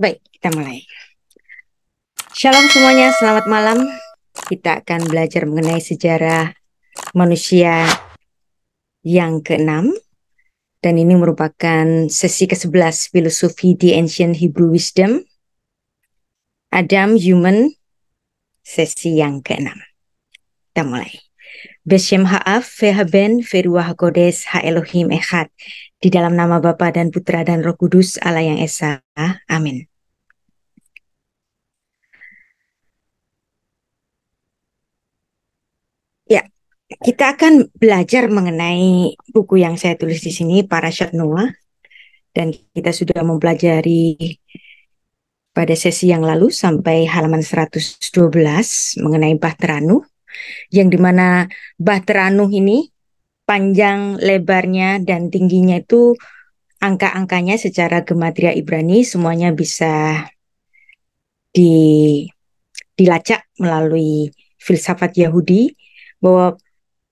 Baik, kita mulai. Shalom semuanya, selamat malam. Kita akan belajar mengenai sejarah manusia yang keenam. Dan ini merupakan sesi ke-11 filosofi The Ancient Hebrew Wisdom. Adam Human, sesi yang keenam. Kita mulai. Beshem Ha'af Vehen Veruah Godes Ha'elohim Echad. Di dalam nama Bapa dan Putra dan Roh Kudus Allah yang Esa. Amin. Ya, kita akan belajar mengenai buku yang saya tulis di sini, Parashat Noah. Dan kita sudah mempelajari pada sesi yang lalu sampai halaman 112 mengenai Bahteranuh yang dimana teranuh ini panjang lebarnya dan tingginya itu angka-angkanya secara gematria Ibrani semuanya bisa di dilacak melalui filsafat Yahudi bahwa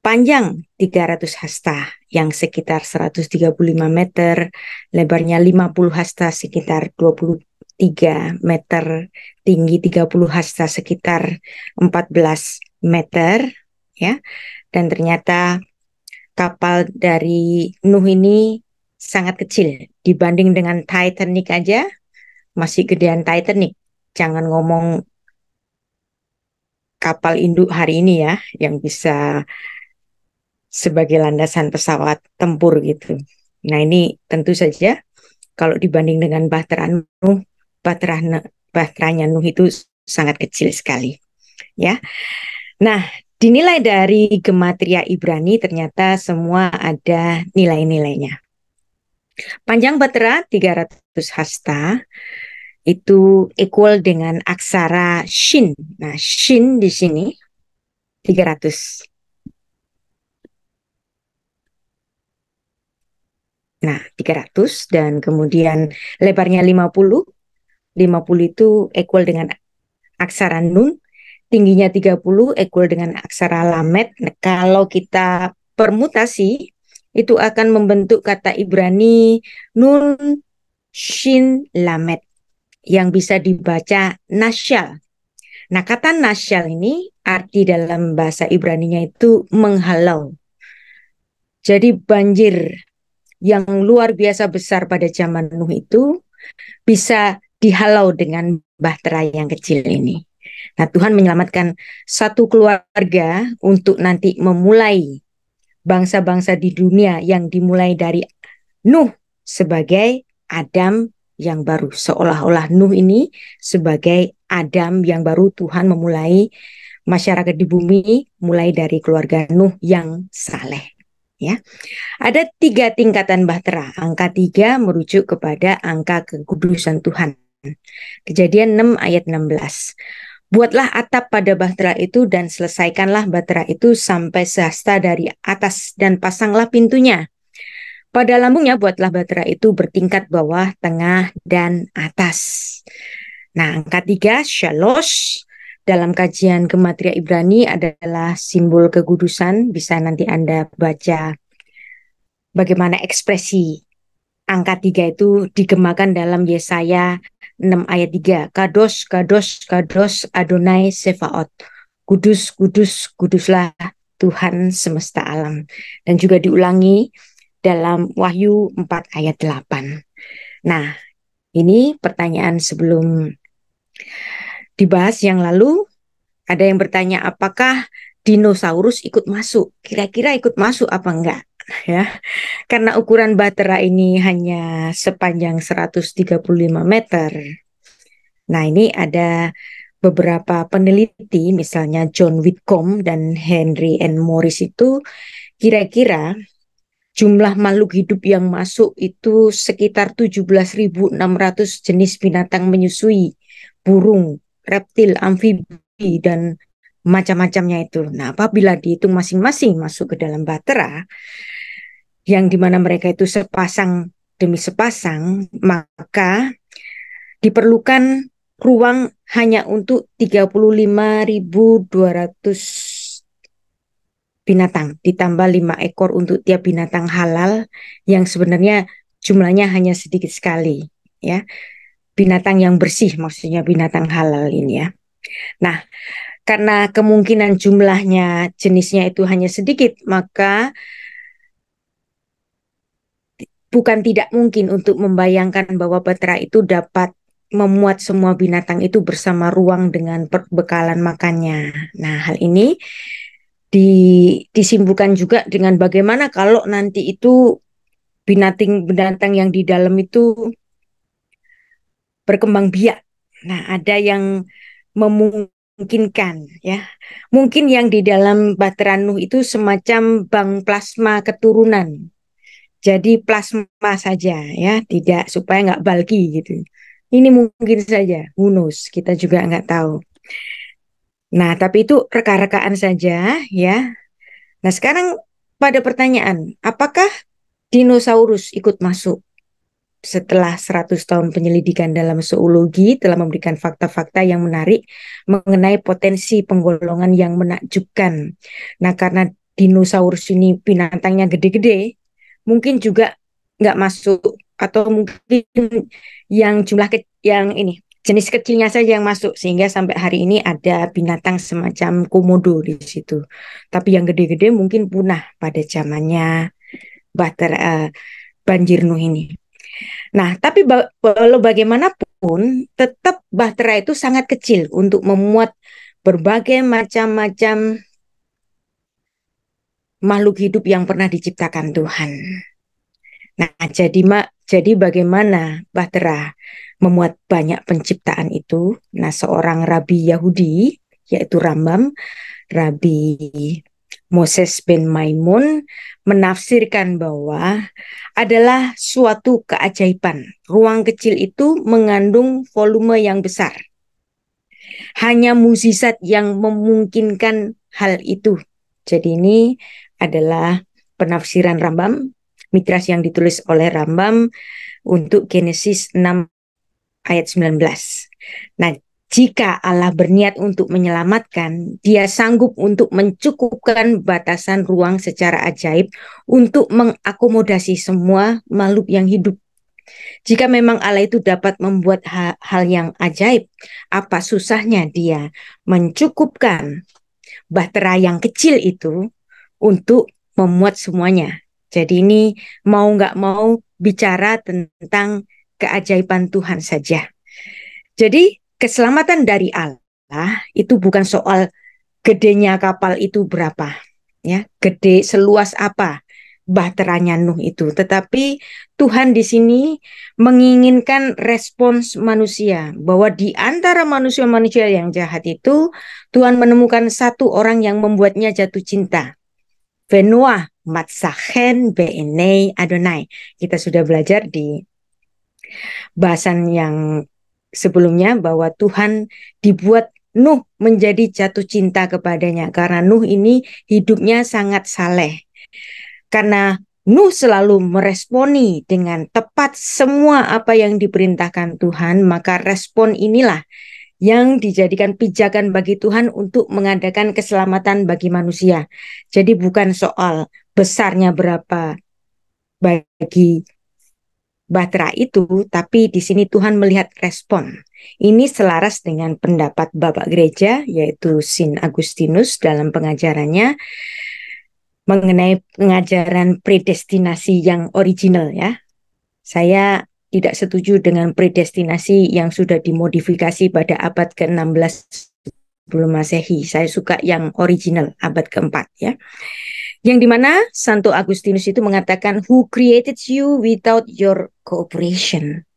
panjang 300 hasta yang sekitar 135 meter, lebarnya 50 hasta sekitar 23 meter, tinggi 30 hasta sekitar 14 meter ya. Dan ternyata kapal dari Nuh ini sangat kecil dibanding dengan Titanic aja masih gedean Titanic. Jangan ngomong kapal induk hari ini ya yang bisa sebagai landasan pesawat tempur gitu. Nah ini tentu saja kalau dibanding dengan Bahtera Nuh, Bahtera, Bahteranya Nuh itu sangat kecil sekali. Ya, Nah, dinilai dari gematria Ibrani ternyata semua ada nilai-nilainya. Panjang batera 300 hasta itu equal dengan aksara shin. Nah, shin di sini 300. Nah, 300 dan kemudian lebarnya 50. 50 itu equal dengan aksara nun tingginya 30 equal dengan aksara lamet. Nah, kalau kita permutasi itu akan membentuk kata Ibrani nun shin lamet yang bisa dibaca nasyal. Nah, kata nasyal ini arti dalam bahasa Ibraninya itu menghalau. Jadi banjir yang luar biasa besar pada zaman Nuh itu bisa dihalau dengan bahtera yang kecil ini. Nah, Tuhan menyelamatkan satu keluarga untuk nanti memulai bangsa-bangsa di dunia yang dimulai dari Nuh sebagai Adam yang baru. Seolah-olah Nuh ini sebagai Adam yang baru Tuhan memulai masyarakat di bumi mulai dari keluarga Nuh yang saleh. Ya, ada tiga tingkatan bahtera. Angka tiga merujuk kepada angka kekudusan Tuhan. Kejadian 6 ayat 16. Buatlah atap pada bahtera itu dan selesaikanlah bahtera itu sampai sehasta dari atas dan pasanglah pintunya. Pada lambungnya buatlah bahtera itu bertingkat bawah, tengah, dan atas. Nah, angka tiga, shalosh, dalam kajian gematria Ibrani adalah simbol kegudusan Bisa nanti Anda baca bagaimana ekspresi angka tiga itu digemakan dalam Yesaya 6 ayat 3. Kados, kados, kados Adonai Sefaot. Kudus, kudus, kuduslah Tuhan semesta alam. Dan juga diulangi dalam Wahyu 4 ayat 8. Nah, ini pertanyaan sebelum dibahas yang lalu. Ada yang bertanya apakah dinosaurus ikut masuk? Kira-kira ikut masuk apa enggak? ya. Karena ukuran batera ini hanya sepanjang 135 meter. Nah, ini ada beberapa peneliti misalnya John Whitcomb dan Henry N. Morris itu kira-kira jumlah makhluk hidup yang masuk itu sekitar 17.600 jenis binatang menyusui, burung, reptil, amfibi dan macam-macamnya itu. Nah, apabila dihitung masing-masing masuk ke dalam batera, yang dimana mereka itu sepasang demi sepasang, maka diperlukan ruang hanya untuk 35.200 binatang, ditambah 5 ekor untuk tiap binatang halal yang sebenarnya jumlahnya hanya sedikit sekali. ya Binatang yang bersih, maksudnya binatang halal ini ya. Nah, karena kemungkinan jumlahnya jenisnya itu hanya sedikit, maka bukan tidak mungkin untuk membayangkan bahwa petra itu dapat memuat semua binatang itu bersama ruang dengan perbekalan makannya. Nah, hal ini di, disimpulkan juga dengan bagaimana kalau nanti itu binatang-binatang yang di dalam itu berkembang biak. Nah, ada yang memungkinkan memungkinkan ya. Mungkin yang di dalam bateran itu semacam bank plasma keturunan. Jadi plasma saja ya, tidak supaya nggak balki gitu. Ini mungkin saja, bonus kita juga nggak tahu. Nah, tapi itu reka-rekaan saja ya. Nah, sekarang pada pertanyaan, apakah dinosaurus ikut masuk? setelah 100 tahun penyelidikan dalam zoologi telah memberikan fakta-fakta yang menarik mengenai potensi penggolongan yang menakjubkan. Nah, karena dinosaurus ini binatangnya gede-gede, mungkin juga nggak masuk atau mungkin yang jumlah ke yang ini jenis kecilnya saja yang masuk sehingga sampai hari ini ada binatang semacam komodo di situ. Tapi yang gede-gede mungkin punah pada zamannya bater uh, Banjir Nuh ini. Nah, tapi walau bagaimanapun, tetap bahtera itu sangat kecil untuk memuat berbagai macam-macam makhluk hidup yang pernah diciptakan Tuhan. Nah, jadi jadi bagaimana bahtera memuat banyak penciptaan itu? Nah, seorang rabi Yahudi yaitu Rambam, rabi Moses bin Maimun menafsirkan bahwa adalah suatu keajaiban. Ruang kecil itu mengandung volume yang besar. Hanya muzizat yang memungkinkan hal itu. Jadi ini adalah penafsiran Rambam, Mitras yang ditulis oleh Rambam untuk Genesis 6 ayat 19. Nah, jika Allah berniat untuk menyelamatkan, Dia sanggup untuk mencukupkan batasan ruang secara ajaib untuk mengakomodasi semua makhluk yang hidup. Jika memang Allah itu dapat membuat hal, hal yang ajaib, apa susahnya Dia mencukupkan bahtera yang kecil itu untuk memuat semuanya? Jadi ini mau nggak mau bicara tentang keajaiban Tuhan saja. Jadi keselamatan dari Allah itu bukan soal gedenya kapal itu berapa, ya, gede seluas apa bahteranya Nuh itu. Tetapi Tuhan di sini menginginkan respons manusia bahwa di antara manusia-manusia yang jahat itu Tuhan menemukan satu orang yang membuatnya jatuh cinta. Venua Matsahen Beenei Adonai. Kita sudah belajar di bahasan yang sebelumnya bahwa Tuhan dibuat Nuh menjadi jatuh cinta kepadanya karena Nuh ini hidupnya sangat saleh. Karena Nuh selalu meresponi dengan tepat semua apa yang diperintahkan Tuhan, maka respon inilah yang dijadikan pijakan bagi Tuhan untuk mengadakan keselamatan bagi manusia. Jadi bukan soal besarnya berapa bagi Batra itu, tapi di sini Tuhan melihat respon. Ini selaras dengan pendapat Bapak Gereja, yaitu Sin Agustinus dalam pengajarannya mengenai pengajaran predestinasi yang original ya. Saya tidak setuju dengan predestinasi yang sudah dimodifikasi pada abad ke-16 sebelum Masehi. Saya suka yang original abad keempat ya. Yang dimana Santo Agustinus itu mengatakan, Who created you without your cooperation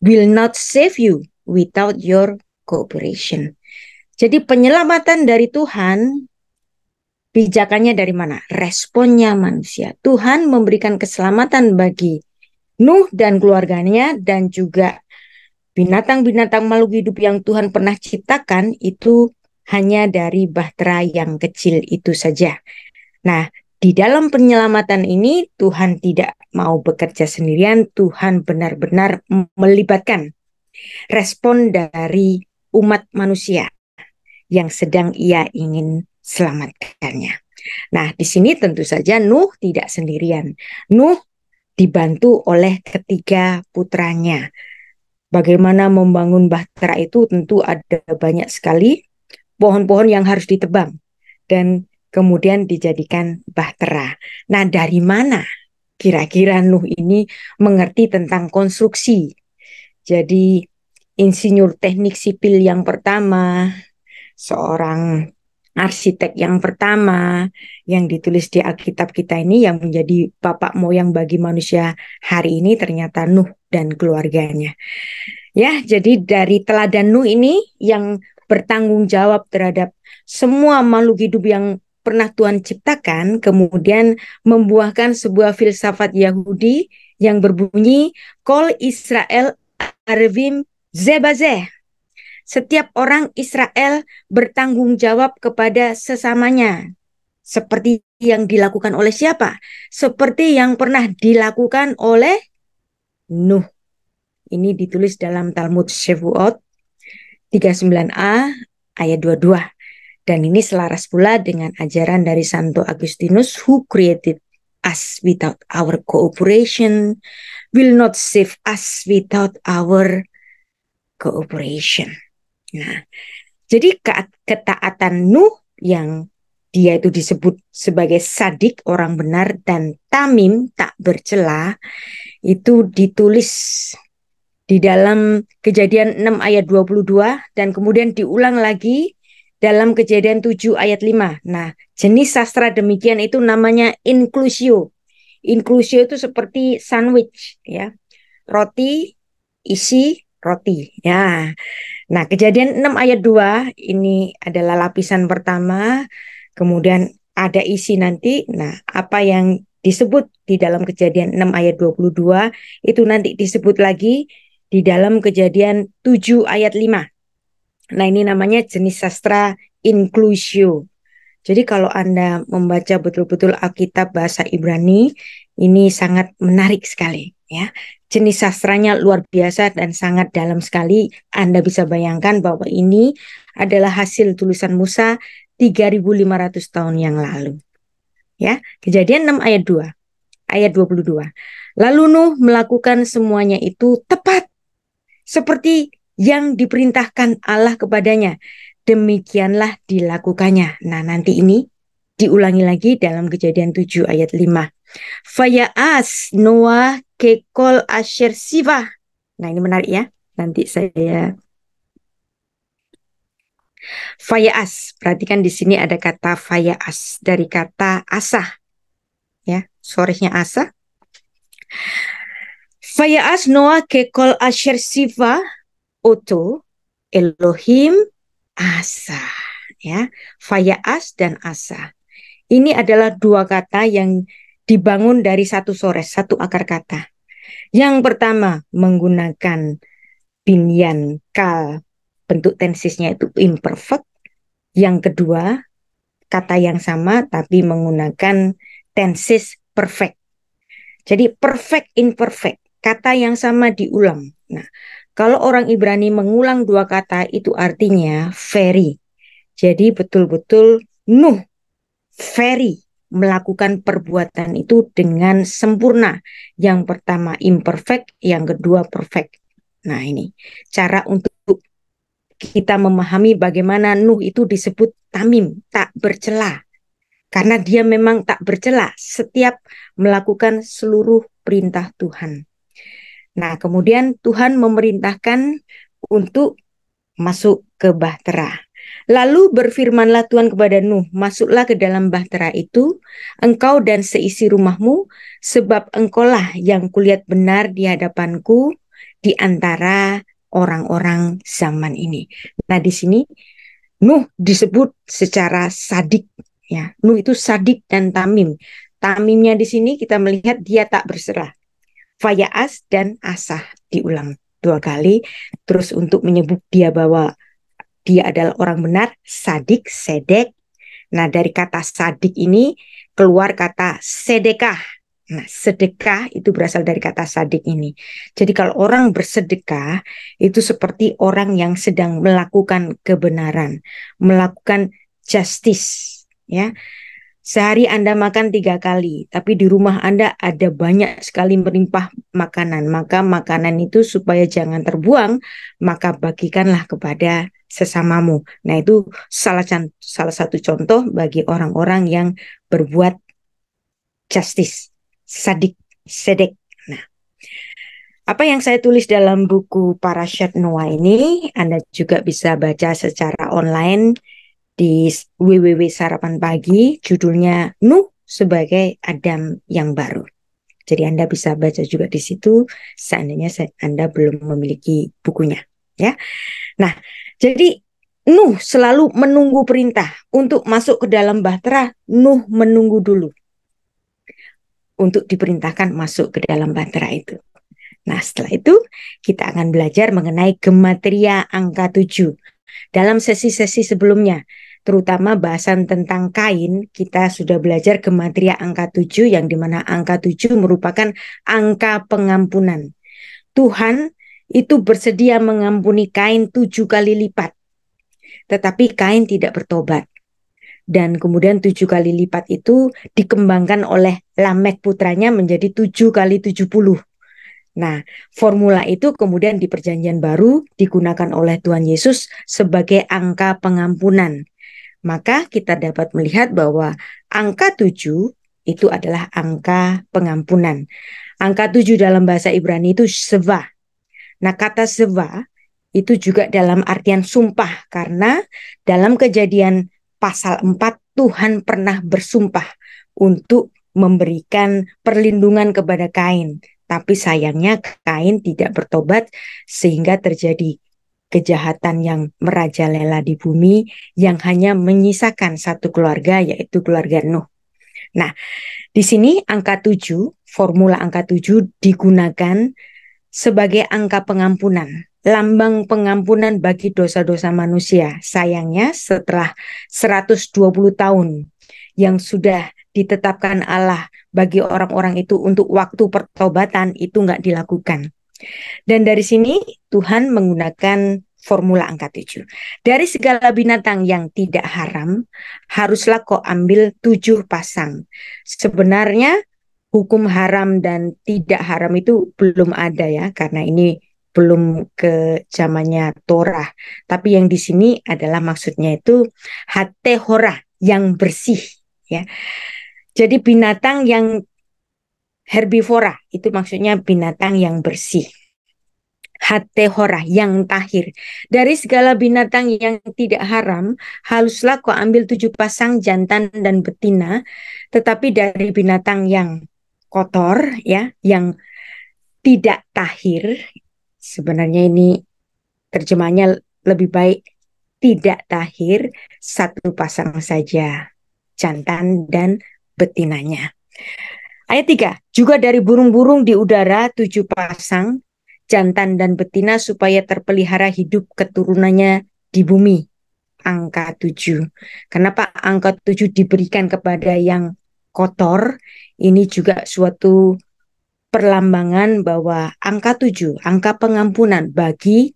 will not save you without your cooperation. Jadi penyelamatan dari Tuhan, pijakannya dari mana? Responnya manusia. Tuhan memberikan keselamatan bagi Nuh dan keluarganya dan juga binatang-binatang makhluk hidup yang Tuhan pernah ciptakan itu hanya dari bahtera yang kecil itu saja. Nah, di dalam penyelamatan ini Tuhan tidak mau bekerja sendirian, Tuhan benar-benar melibatkan respon dari umat manusia yang sedang ia ingin selamatkannya. Nah, di sini tentu saja Nuh tidak sendirian. Nuh dibantu oleh ketiga putranya. Bagaimana membangun bahtera itu tentu ada banyak sekali pohon-pohon yang harus ditebang dan kemudian dijadikan bahtera. Nah, dari mana kira-kira Nuh ini mengerti tentang konstruksi? Jadi, insinyur teknik sipil yang pertama, seorang arsitek yang pertama yang ditulis di Alkitab kita ini yang menjadi bapak moyang bagi manusia hari ini ternyata Nuh dan keluarganya. Ya, jadi dari teladan Nuh ini yang bertanggung jawab terhadap semua makhluk hidup yang pernah Tuhan ciptakan kemudian membuahkan sebuah filsafat Yahudi yang berbunyi Kol Israel Arvim Zebazeh. Setiap orang Israel bertanggung jawab kepada sesamanya. Seperti yang dilakukan oleh siapa? Seperti yang pernah dilakukan oleh Nuh. Ini ditulis dalam Talmud Shevuot 39a ayat 22. Dan ini selaras pula dengan ajaran dari Santo Agustinus who created us without our cooperation will not save us without our cooperation. Nah, jadi ketaatan Nuh yang dia itu disebut sebagai sadik orang benar dan tamim tak bercela itu ditulis di dalam kejadian 6 ayat 22 dan kemudian diulang lagi dalam kejadian 7 ayat 5. Nah, jenis sastra demikian itu namanya inklusio. Inklusio itu seperti sandwich ya. Roti isi roti ya. Nah, kejadian 6 ayat 2 ini adalah lapisan pertama, kemudian ada isi nanti. Nah, apa yang disebut di dalam kejadian 6 ayat 22 itu nanti disebut lagi di dalam kejadian 7 ayat 5. Nah, ini namanya jenis sastra inklusio. Jadi kalau Anda membaca betul-betul Alkitab bahasa Ibrani, ini sangat menarik sekali ya. Jenis sastranya luar biasa dan sangat dalam sekali. Anda bisa bayangkan bahwa ini adalah hasil tulisan Musa 3500 tahun yang lalu. Ya, Kejadian 6 ayat 2. Ayat 22. Lalu Nuh melakukan semuanya itu tepat seperti yang diperintahkan Allah kepadanya. Demikianlah dilakukannya. Nah, nanti ini diulangi lagi dalam kejadian 7 ayat 5. Fayaas Noah kekol asher sivah. Nah, ini menarik ya. Nanti saya Fayaas, perhatikan di sini ada kata fayaas dari kata asah. Ya, sorenya asah. Fayaas Noah kekol asher sivah Utu, Elohim, Asa. Ya, Fayaas dan Asa. Ini adalah dua kata yang dibangun dari satu sore satu akar kata. Yang pertama menggunakan binyan kal, bentuk tensisnya itu imperfect. Yang kedua kata yang sama tapi menggunakan tensis perfect. Jadi perfect imperfect, kata yang sama diulang. Nah, kalau orang Ibrani mengulang dua kata itu artinya very. Jadi betul-betul Nuh very melakukan perbuatan itu dengan sempurna. Yang pertama imperfect, yang kedua perfect. Nah ini cara untuk kita memahami bagaimana Nuh itu disebut tamim, tak bercela. Karena dia memang tak bercela setiap melakukan seluruh perintah Tuhan. Nah, kemudian Tuhan memerintahkan untuk masuk ke bahtera. Lalu berfirmanlah Tuhan kepada Nuh, masuklah ke dalam bahtera itu, engkau dan seisi rumahmu, sebab engkaulah yang kulihat benar di hadapanku di antara orang-orang zaman ini. Nah, di sini Nuh disebut secara sadik ya. Nuh itu sadik dan tamim. Tamimnya di sini kita melihat dia tak berserah Fayaas dan Asah diulang dua kali. Terus untuk menyebut dia bahwa dia adalah orang benar, sadik, sedek. Nah dari kata sadik ini keluar kata sedekah. Nah sedekah itu berasal dari kata sadik ini. Jadi kalau orang bersedekah itu seperti orang yang sedang melakukan kebenaran, melakukan justice. Ya, Sehari Anda makan tiga kali, tapi di rumah Anda ada banyak sekali merimpah makanan. Maka makanan itu supaya jangan terbuang, maka bagikanlah kepada sesamamu. Nah itu salah, salah satu contoh bagi orang-orang yang berbuat justice, sadik, sedek. Nah, apa yang saya tulis dalam buku Parashat Noah ini, Anda juga bisa baca secara online di WWW Sarapan Pagi, judulnya Nuh sebagai Adam yang baru. Jadi Anda bisa baca juga di situ seandainya Anda belum memiliki bukunya, ya. Nah, jadi Nuh selalu menunggu perintah untuk masuk ke dalam bahtera. Nuh menunggu dulu untuk diperintahkan masuk ke dalam bahtera itu. Nah, setelah itu kita akan belajar mengenai gematria angka 7. Dalam sesi-sesi sebelumnya, terutama bahasan tentang kain, kita sudah belajar gematria angka 7 yang dimana angka 7 merupakan angka pengampunan. Tuhan itu bersedia mengampuni kain tujuh kali lipat. Tetapi kain tidak bertobat. Dan kemudian tujuh kali lipat itu dikembangkan oleh Lamek putranya menjadi tujuh kali tujuh puluh. Nah, formula itu kemudian di Perjanjian Baru digunakan oleh Tuhan Yesus sebagai angka pengampunan maka kita dapat melihat bahwa angka 7 itu adalah angka pengampunan. Angka 7 dalam bahasa Ibrani itu seva. Nah, kata seva itu juga dalam artian sumpah karena dalam kejadian pasal 4 Tuhan pernah bersumpah untuk memberikan perlindungan kepada Kain. Tapi sayangnya Kain tidak bertobat sehingga terjadi kejahatan yang merajalela di bumi yang hanya menyisakan satu keluarga yaitu keluarga Nuh. Nah, di sini angka 7, formula angka 7 digunakan sebagai angka pengampunan, lambang pengampunan bagi dosa-dosa manusia. Sayangnya setelah 120 tahun yang sudah ditetapkan Allah bagi orang-orang itu untuk waktu pertobatan itu nggak dilakukan. Dan dari sini Tuhan menggunakan formula angka tujuh. Dari segala binatang yang tidak haram, haruslah kau ambil tujuh pasang. Sebenarnya hukum haram dan tidak haram itu belum ada ya, karena ini belum ke zamannya Torah. Tapi yang di sini adalah maksudnya itu hatehora yang bersih ya. Jadi binatang yang Herbivora itu maksudnya binatang yang bersih. Hatehora yang tahir. Dari segala binatang yang tidak haram, haruslah kau ambil tujuh pasang jantan dan betina, tetapi dari binatang yang kotor, ya, yang tidak tahir, sebenarnya ini terjemahnya lebih baik tidak tahir, satu pasang saja jantan dan betinanya. Ayat 3, juga dari burung-burung di udara tujuh pasang, jantan dan betina supaya terpelihara hidup keturunannya di bumi. Angka tujuh. Kenapa angka tujuh diberikan kepada yang kotor? Ini juga suatu perlambangan bahwa angka tujuh, angka pengampunan bagi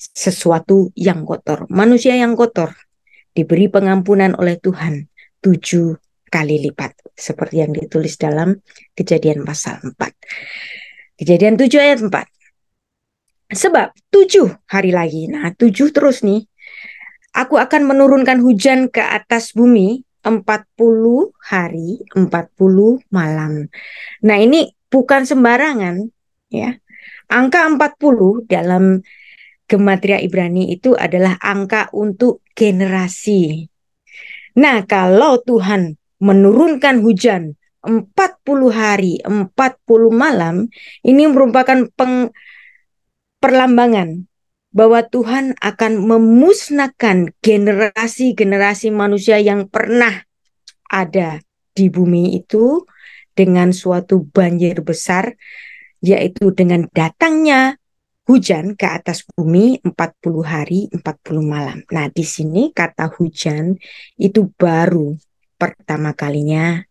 sesuatu yang kotor. Manusia yang kotor diberi pengampunan oleh Tuhan tujuh kali lipat seperti yang ditulis dalam Kejadian pasal 4. Kejadian 7 ayat 4. Sebab 7 hari lagi. Nah, 7 terus nih. Aku akan menurunkan hujan ke atas bumi 40 hari, 40 malam. Nah, ini bukan sembarangan ya. Angka 40 dalam gematria Ibrani itu adalah angka untuk generasi. Nah, kalau Tuhan menurunkan hujan 40 hari, 40 malam, ini merupakan peng, perlambangan bahwa Tuhan akan memusnahkan generasi-generasi manusia yang pernah ada di bumi itu dengan suatu banjir besar yaitu dengan datangnya hujan ke atas bumi 40 hari 40 malam. Nah, di sini kata hujan itu baru pertama kalinya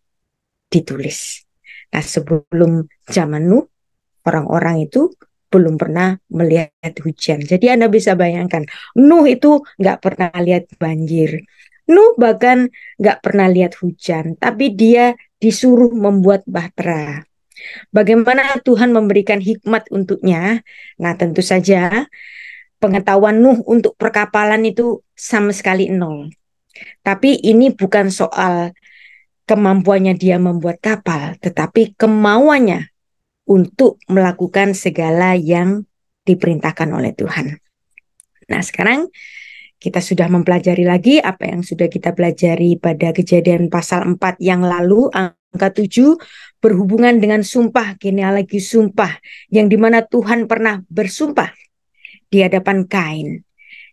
ditulis. Nah, sebelum zaman Nuh, orang-orang itu belum pernah melihat hujan. Jadi Anda bisa bayangkan, Nuh itu nggak pernah lihat banjir. Nuh bahkan nggak pernah lihat hujan, tapi dia disuruh membuat bahtera. Bagaimana Tuhan memberikan hikmat untuknya? Nah, tentu saja pengetahuan Nuh untuk perkapalan itu sama sekali nol. Tapi ini bukan soal kemampuannya dia membuat kapal, tetapi kemauannya untuk melakukan segala yang diperintahkan oleh Tuhan. Nah, sekarang kita sudah mempelajari lagi apa yang sudah kita pelajari pada kejadian pasal 4 yang lalu angka 7 berhubungan dengan sumpah genealogi sumpah yang dimana Tuhan pernah bersumpah di hadapan Kain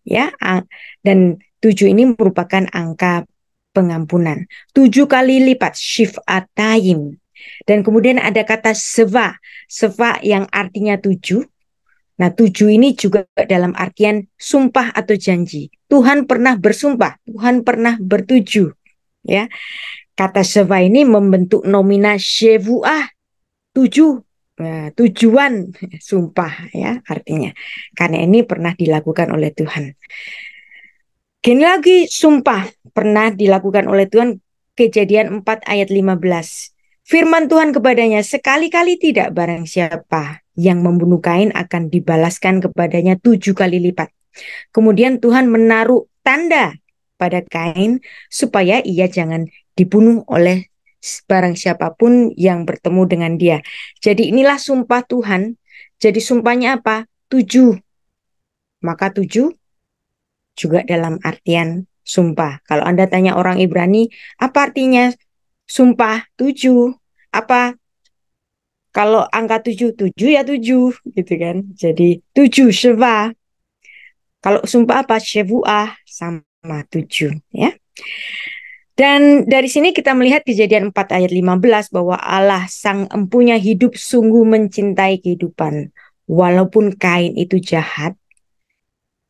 ya dan 7 ini merupakan angka pengampunan. tujuh kali lipat, shifatayim. Dan kemudian ada kata seva, seva yang artinya tujuh. Nah tujuh ini juga dalam artian sumpah atau janji. Tuhan pernah bersumpah, Tuhan pernah bertujuh. Ya, kata seva ini membentuk nomina shevuah tujuh nah, tujuan sumpah ya artinya karena ini pernah dilakukan oleh Tuhan. Gini lagi sumpah pernah dilakukan oleh Tuhan kejadian 4 ayat 15. Firman Tuhan kepadanya sekali-kali tidak barang siapa yang membunuh kain akan dibalaskan kepadanya tujuh kali lipat. Kemudian Tuhan menaruh tanda pada kain supaya ia jangan dibunuh oleh barang siapapun yang bertemu dengan dia. Jadi inilah sumpah Tuhan. Jadi sumpahnya apa? Tujuh. Maka tujuh juga dalam artian sumpah. Kalau Anda tanya orang Ibrani, apa artinya sumpah? Tujuh. Apa kalau angka tujuh, tujuh ya tujuh, gitu kan. Jadi tujuh, sheva. Kalau sumpah apa? Shevuah, sama tujuh, ya. Dan dari sini kita melihat kejadian 4 ayat 15 bahwa Allah sang empunya hidup sungguh mencintai kehidupan. Walaupun kain itu jahat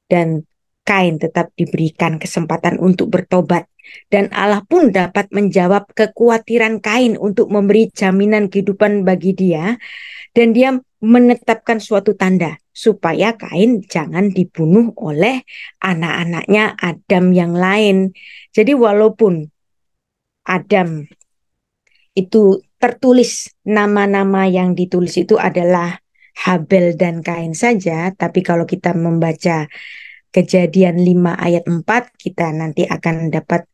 dan Kain tetap diberikan kesempatan untuk bertobat dan Allah pun dapat menjawab kekhawatiran Kain untuk memberi jaminan kehidupan bagi dia dan dia menetapkan suatu tanda supaya Kain jangan dibunuh oleh anak-anaknya Adam yang lain. Jadi walaupun Adam itu tertulis nama-nama yang ditulis itu adalah Habel dan Kain saja, tapi kalau kita membaca kejadian 5 ayat 4 kita nanti akan dapat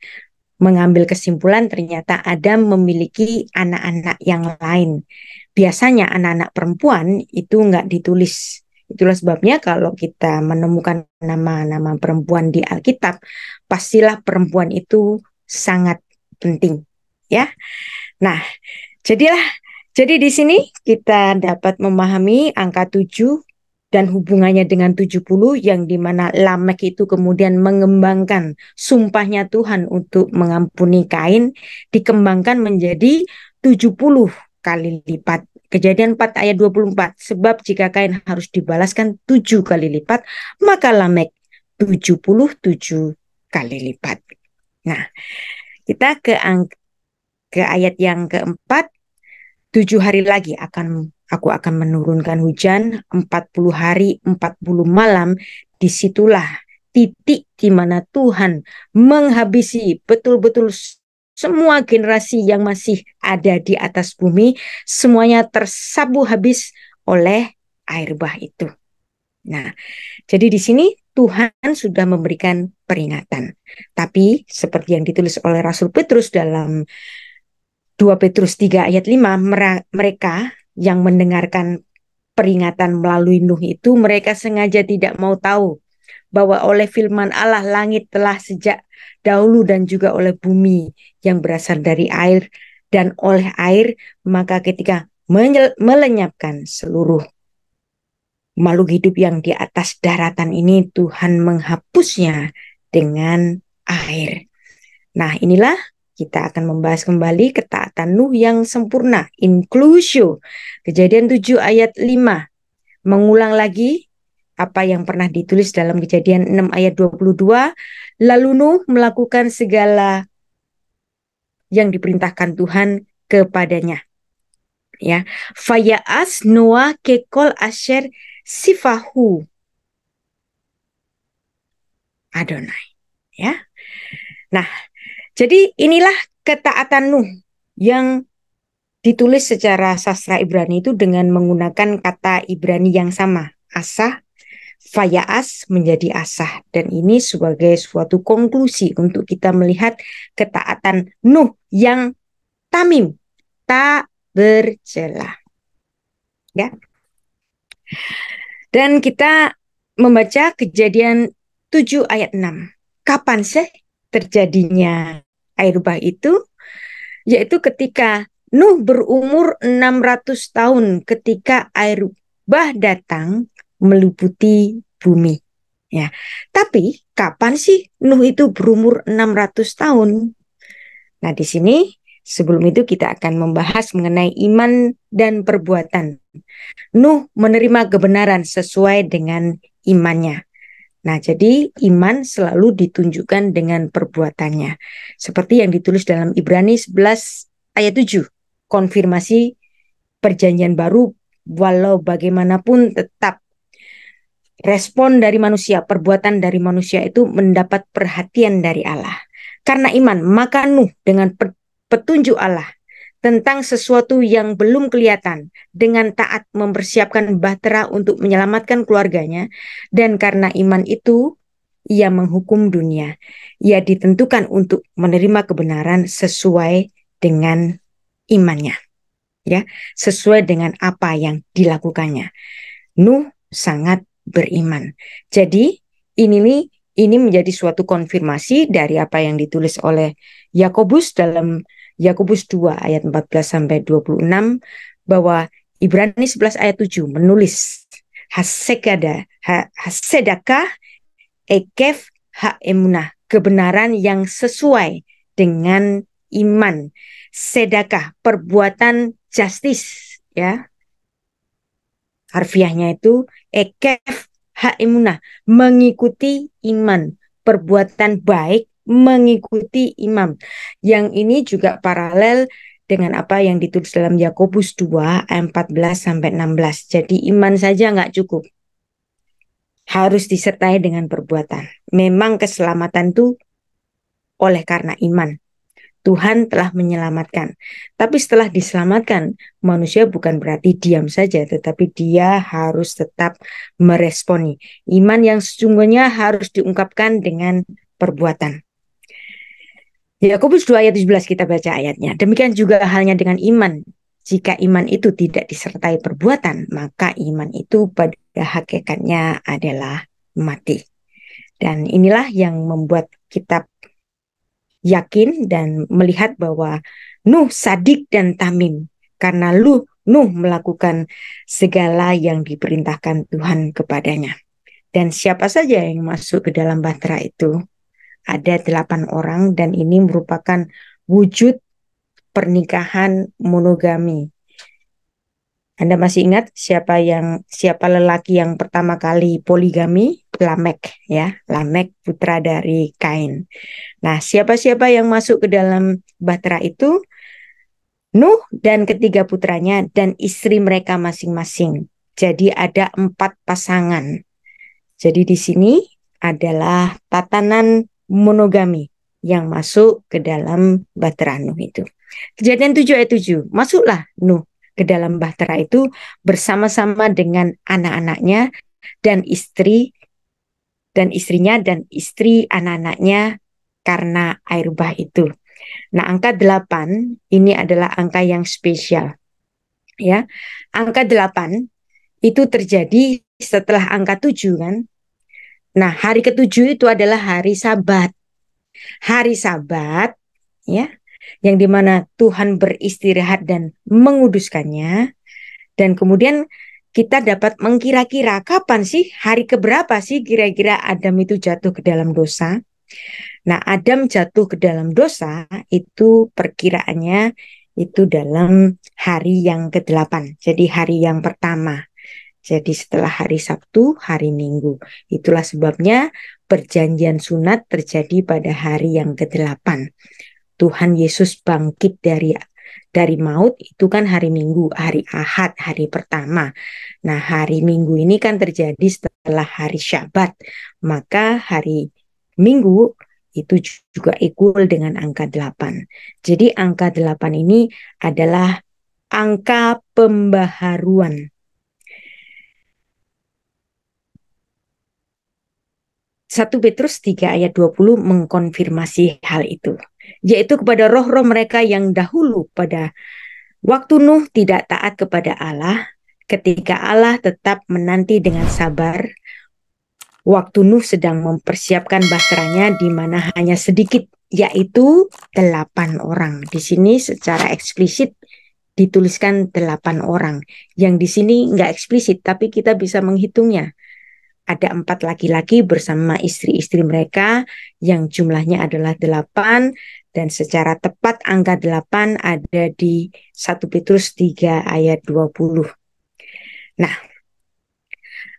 mengambil kesimpulan ternyata Adam memiliki anak-anak yang lain. Biasanya anak-anak perempuan itu nggak ditulis. Itulah sebabnya kalau kita menemukan nama-nama perempuan di Alkitab, pastilah perempuan itu sangat penting, ya. Nah, jadilah jadi di sini kita dapat memahami angka 7 dan hubungannya dengan 70 yang dimana Lamek itu kemudian mengembangkan sumpahnya Tuhan untuk mengampuni Kain dikembangkan menjadi 70 kali lipat. Kejadian 4 ayat 24, sebab jika Kain harus dibalaskan 7 kali lipat, maka Lamek 77 kali lipat. Nah, kita ke ke ayat yang keempat, tujuh hari lagi akan Aku akan menurunkan hujan 40 hari 40 malam. Disitulah titik di mana Tuhan menghabisi betul-betul semua generasi yang masih ada di atas bumi, semuanya tersabu habis oleh air bah itu. Nah, jadi di sini Tuhan sudah memberikan peringatan. Tapi seperti yang ditulis oleh Rasul Petrus dalam 2 Petrus 3 ayat 5, mereka yang mendengarkan peringatan melalui Nuh itu mereka sengaja tidak mau tahu bahwa oleh firman Allah langit telah sejak dahulu dan juga oleh bumi yang berasal dari air dan oleh air maka ketika melenyapkan seluruh makhluk hidup yang di atas daratan ini Tuhan menghapusnya dengan air. Nah, inilah kita akan membahas kembali ketaatan Nuh yang sempurna, inklusio. Kejadian 7 ayat 5. Mengulang lagi apa yang pernah ditulis dalam kejadian 6 ayat 22. Lalu Nuh melakukan segala yang diperintahkan Tuhan kepadanya. Ya, Fayaas Noah kekol asher sifahu Adonai. Ya, Nah, jadi inilah ketaatan Nuh yang ditulis secara sastra Ibrani itu dengan menggunakan kata Ibrani yang sama, asah, fayaas menjadi asah. Dan ini sebagai suatu konklusi untuk kita melihat ketaatan Nuh yang tamim, tak bercela Ya. Dan kita membaca kejadian 7 ayat 6. Kapan sih terjadinya air bah itu yaitu ketika Nuh berumur 600 tahun ketika air bah datang meliputi bumi. Ya. Tapi kapan sih Nuh itu berumur 600 tahun? Nah, di sini sebelum itu kita akan membahas mengenai iman dan perbuatan. Nuh menerima kebenaran sesuai dengan imannya. Nah, jadi iman selalu ditunjukkan dengan perbuatannya. Seperti yang ditulis dalam Ibrani 11 ayat 7, konfirmasi perjanjian baru walau bagaimanapun tetap respon dari manusia, perbuatan dari manusia itu mendapat perhatian dari Allah. Karena iman, maka Nuh dengan petunjuk Allah tentang sesuatu yang belum kelihatan dengan taat mempersiapkan bahtera untuk menyelamatkan keluarganya dan karena iman itu ia menghukum dunia ia ditentukan untuk menerima kebenaran sesuai dengan imannya ya sesuai dengan apa yang dilakukannya Nuh sangat beriman jadi ini nih ini menjadi suatu konfirmasi dari apa yang ditulis oleh Yakobus dalam Yakobus 2 ayat 14 sampai 26 bahwa Ibrani 11 ayat 7 menulis hasekada hasedaka hasedakah ekef ha emunah kebenaran yang sesuai dengan iman sedakah perbuatan justice ya harfiahnya itu ekef ha emunah mengikuti iman perbuatan baik mengikuti imam. Yang ini juga paralel dengan apa yang ditulis dalam Yakobus 2 ayat 14 sampai 16. Jadi iman saja nggak cukup. Harus disertai dengan perbuatan. Memang keselamatan itu oleh karena iman. Tuhan telah menyelamatkan. Tapi setelah diselamatkan, manusia bukan berarti diam saja, tetapi dia harus tetap meresponi. Iman yang sesungguhnya harus diungkapkan dengan perbuatan. Yakobus 2 ayat 17 kita baca ayatnya. Demikian juga halnya dengan iman. Jika iman itu tidak disertai perbuatan, maka iman itu pada hakikatnya adalah mati. Dan inilah yang membuat kita yakin dan melihat bahwa Nuh sadik dan tamim karena lu Nuh melakukan segala yang diperintahkan Tuhan kepadanya. Dan siapa saja yang masuk ke dalam bahtera itu ada delapan orang dan ini merupakan wujud pernikahan monogami. Anda masih ingat siapa yang siapa lelaki yang pertama kali poligami? Lamek ya, Lamek putra dari Kain. Nah, siapa-siapa yang masuk ke dalam bahtera itu? Nuh dan ketiga putranya dan istri mereka masing-masing. Jadi ada empat pasangan. Jadi di sini adalah tatanan monogami yang masuk ke dalam bahtera Nuh itu. Kejadian 7 ayat 7, masuklah Nuh ke dalam bahtera itu bersama-sama dengan anak-anaknya dan istri dan istrinya dan istri anak-anaknya karena air bah itu. Nah, angka 8 ini adalah angka yang spesial. Ya. Angka 8 itu terjadi setelah angka 7 kan Nah, hari ketujuh itu adalah hari Sabat. Hari Sabat, ya, yang dimana Tuhan beristirahat dan menguduskannya. Dan kemudian kita dapat mengkira-kira kapan sih hari keberapa sih kira-kira Adam itu jatuh ke dalam dosa. Nah, Adam jatuh ke dalam dosa itu perkiraannya itu dalam hari yang ke-8. Jadi hari yang pertama. Jadi setelah hari Sabtu, hari Minggu. Itulah sebabnya perjanjian sunat terjadi pada hari yang ke-8. Tuhan Yesus bangkit dari dari maut itu kan hari Minggu, hari Ahad, hari pertama. Nah, hari Minggu ini kan terjadi setelah hari Syabat. Maka hari Minggu itu juga equal dengan angka 8. Jadi angka 8 ini adalah angka pembaharuan 1 Petrus 3 ayat 20 mengkonfirmasi hal itu, yaitu kepada roh-roh mereka yang dahulu pada waktu Nuh tidak taat kepada Allah, ketika Allah tetap menanti dengan sabar, waktu Nuh sedang mempersiapkan bahteranya di mana hanya sedikit, yaitu delapan orang. Di sini secara eksplisit dituliskan delapan orang, yang di sini nggak eksplisit, tapi kita bisa menghitungnya ada empat laki-laki bersama istri-istri mereka yang jumlahnya adalah delapan dan secara tepat angka delapan ada di 1 Petrus 3 ayat 20. Nah,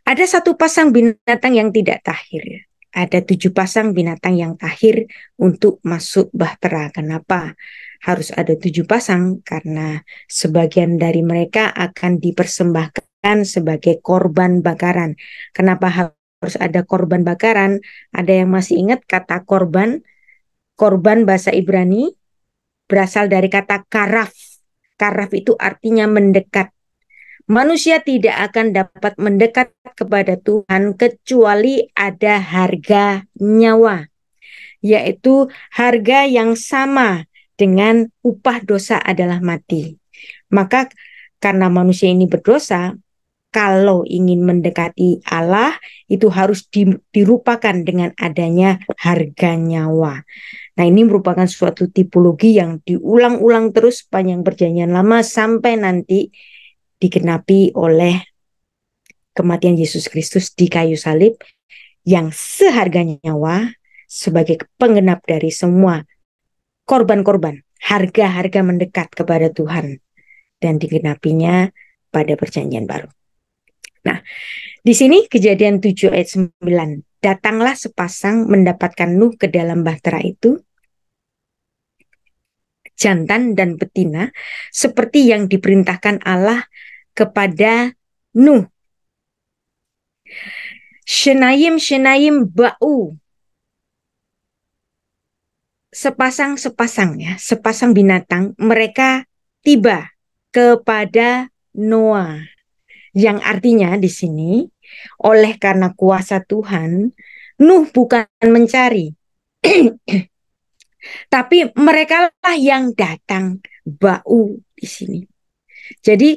ada satu pasang binatang yang tidak tahir. Ada tujuh pasang binatang yang tahir untuk masuk bahtera. Kenapa? Harus ada tujuh pasang karena sebagian dari mereka akan dipersembahkan sebagai korban bakaran. Kenapa harus ada korban bakaran? Ada yang masih ingat kata korban? Korban bahasa Ibrani berasal dari kata karaf. Karaf itu artinya mendekat. Manusia tidak akan dapat mendekat kepada Tuhan kecuali ada harga nyawa, yaitu harga yang sama dengan upah dosa adalah mati. Maka karena manusia ini berdosa, kalau ingin mendekati Allah itu harus dirupakan dengan adanya harga nyawa. Nah, ini merupakan suatu tipologi yang diulang-ulang terus panjang perjanjian lama sampai nanti digenapi oleh kematian Yesus Kristus di kayu salib yang seharga nyawa sebagai penggenap dari semua korban-korban, harga-harga mendekat kepada Tuhan dan digenapinya pada perjanjian baru. Nah, di sini kejadian 7 ayat 9. Datanglah sepasang mendapatkan Nuh ke dalam bahtera itu, jantan dan betina, seperti yang diperintahkan Allah kepada Nuh. Shenayim Shenayim Ba'u. Sepasang-sepasang ya, sepasang binatang mereka tiba kepada Noah. Yang artinya di sini, oleh karena kuasa Tuhan, Nuh bukan mencari, tapi merekalah yang datang bau di sini. Jadi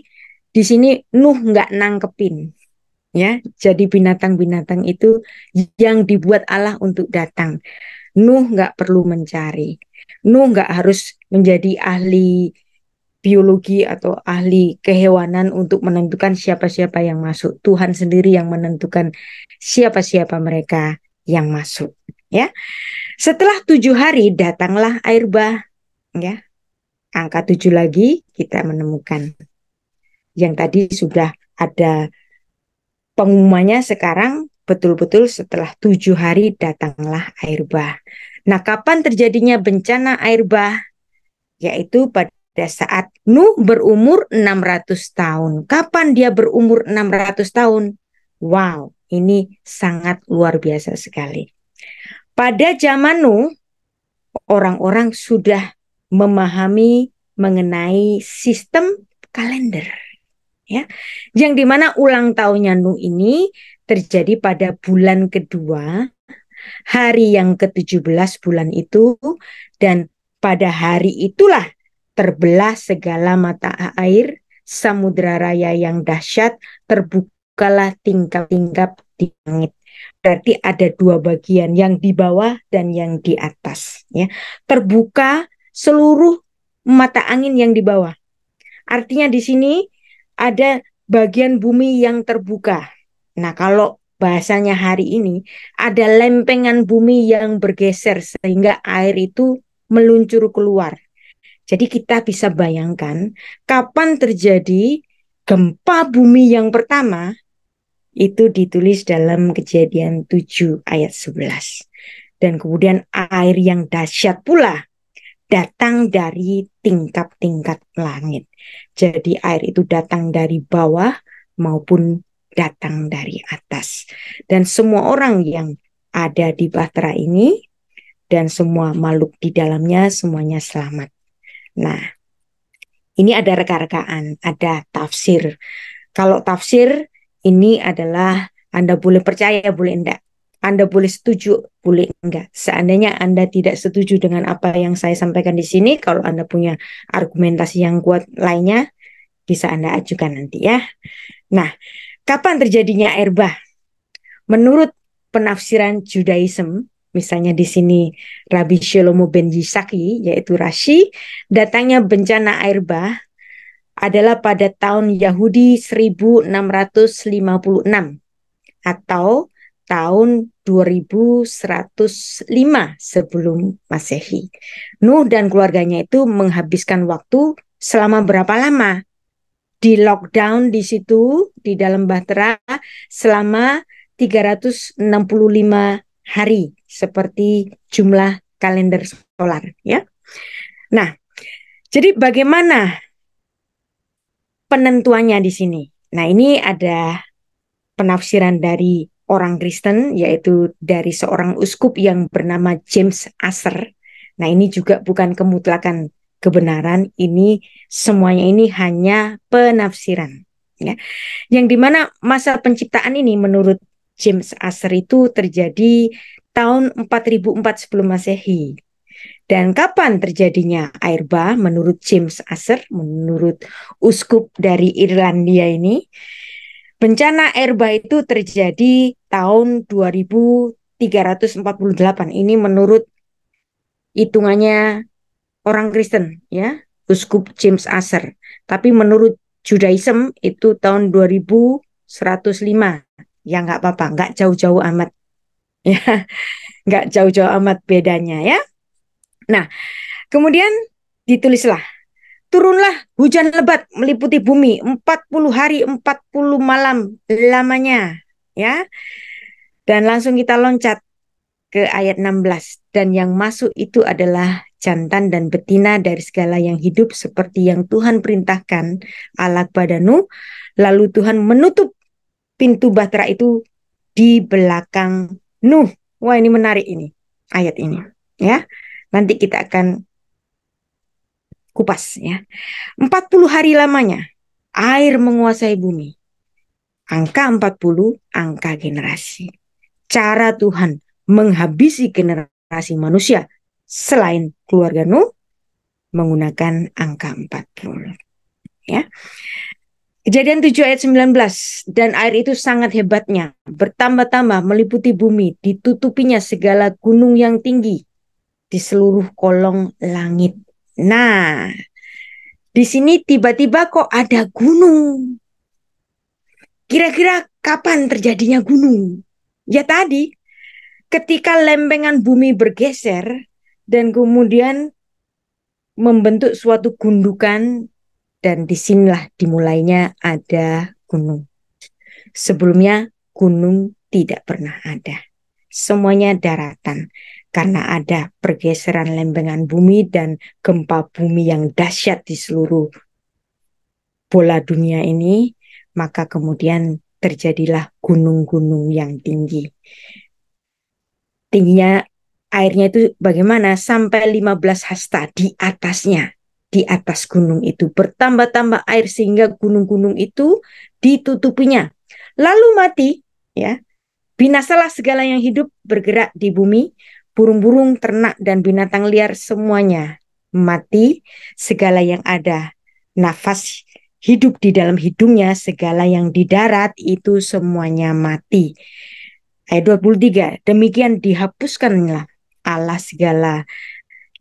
di sini Nuh nggak nangkepin, ya. Jadi binatang-binatang itu yang dibuat Allah untuk datang. Nuh nggak perlu mencari. Nuh nggak harus menjadi ahli biologi atau ahli kehewanan untuk menentukan siapa-siapa yang masuk. Tuhan sendiri yang menentukan siapa-siapa mereka yang masuk. Ya, setelah tujuh hari datanglah air bah. Ya, angka tujuh lagi kita menemukan yang tadi sudah ada pengumumannya sekarang betul-betul setelah tujuh hari datanglah air bah. Nah, kapan terjadinya bencana air bah? Yaitu pada pada saat Nuh berumur 600 tahun. Kapan dia berumur 600 tahun? Wow, ini sangat luar biasa sekali. Pada zaman Nuh, orang-orang sudah memahami mengenai sistem kalender. Ya, yang dimana ulang tahunnya Nuh ini terjadi pada bulan kedua, hari yang ke-17 bulan itu, dan pada hari itulah terbelah segala mata air, samudera raya yang dahsyat, terbukalah tingkap-tingkap di langit. Berarti ada dua bagian, yang di bawah dan yang di atas. Ya. Terbuka seluruh mata angin yang di bawah. Artinya di sini ada bagian bumi yang terbuka. Nah kalau bahasanya hari ini, ada lempengan bumi yang bergeser sehingga air itu meluncur keluar. Jadi kita bisa bayangkan kapan terjadi gempa bumi yang pertama itu ditulis dalam kejadian 7 ayat 11. Dan kemudian air yang dahsyat pula datang dari tingkat-tingkat langit. Jadi air itu datang dari bawah maupun datang dari atas. Dan semua orang yang ada di Batra ini dan semua makhluk di dalamnya semuanya selamat. Nah, ini ada reka-rekaan, ada tafsir. Kalau tafsir ini adalah Anda boleh percaya, boleh enggak. Anda boleh setuju, boleh enggak. Seandainya Anda tidak setuju dengan apa yang saya sampaikan di sini, kalau Anda punya argumentasi yang kuat lainnya, bisa Anda ajukan nanti ya. Nah, kapan terjadinya air bah? Menurut penafsiran Judaism, misalnya di sini Rabbi Shlomo ben Yisaki, yaitu Rashi, datangnya bencana air bah adalah pada tahun Yahudi 1656 atau tahun 2105 sebelum Masehi. Nuh dan keluarganya itu menghabiskan waktu selama berapa lama? Di lockdown di situ, di dalam Bahtera selama 365 hari seperti jumlah kalender solar ya. Nah, jadi bagaimana penentuannya di sini? Nah, ini ada penafsiran dari orang Kristen yaitu dari seorang uskup yang bernama James Asher. Nah, ini juga bukan kemutlakan kebenaran, ini semuanya ini hanya penafsiran ya. Yang dimana masa penciptaan ini menurut James Asher itu terjadi tahun 4004 sebelum Masehi. Dan kapan terjadinya air bah menurut James Asher, menurut uskup dari Irlandia ini? Bencana air bah itu terjadi tahun 2348. Ini menurut hitungannya orang Kristen ya, uskup James Asher. Tapi menurut Judaism itu tahun 2105 ya nggak apa-apa, nggak jauh-jauh amat. Ya, nggak jauh-jauh amat bedanya ya. Nah, kemudian ditulislah turunlah hujan lebat meliputi bumi 40 hari 40 malam lamanya ya. Dan langsung kita loncat ke ayat 16 dan yang masuk itu adalah jantan dan betina dari segala yang hidup seperti yang Tuhan perintahkan alat badanu. lalu Tuhan menutup pintu Bahtera itu di belakang Nuh. Wah, ini menarik ini ayat ini ya. Nanti kita akan kupas ya. puluh hari lamanya air menguasai bumi. Angka empat puluh angka generasi. Cara Tuhan menghabisi generasi manusia selain keluarga Nuh menggunakan angka 40. Ya. Kejadian 7 ayat 19, dan air itu sangat hebatnya, bertambah-tambah meliputi bumi, ditutupinya segala gunung yang tinggi di seluruh kolong langit. Nah, di sini tiba-tiba kok ada gunung. Kira-kira kapan terjadinya gunung? Ya tadi, ketika lempengan bumi bergeser dan kemudian membentuk suatu gundukan dan disinilah dimulainya ada gunung. Sebelumnya gunung tidak pernah ada. Semuanya daratan karena ada pergeseran lembengan bumi dan gempa bumi yang dahsyat di seluruh bola dunia ini, maka kemudian terjadilah gunung-gunung yang tinggi. Tingginya airnya itu bagaimana? Sampai 15 hasta di atasnya di atas gunung itu. Bertambah-tambah air sehingga gunung-gunung itu ditutupinya. Lalu mati, ya. Binasalah segala yang hidup bergerak di bumi, burung-burung, ternak dan binatang liar semuanya mati, segala yang ada nafas hidup di dalam hidungnya, segala yang di darat itu semuanya mati. Ayat 23, demikian dihapuskanlah Allah segala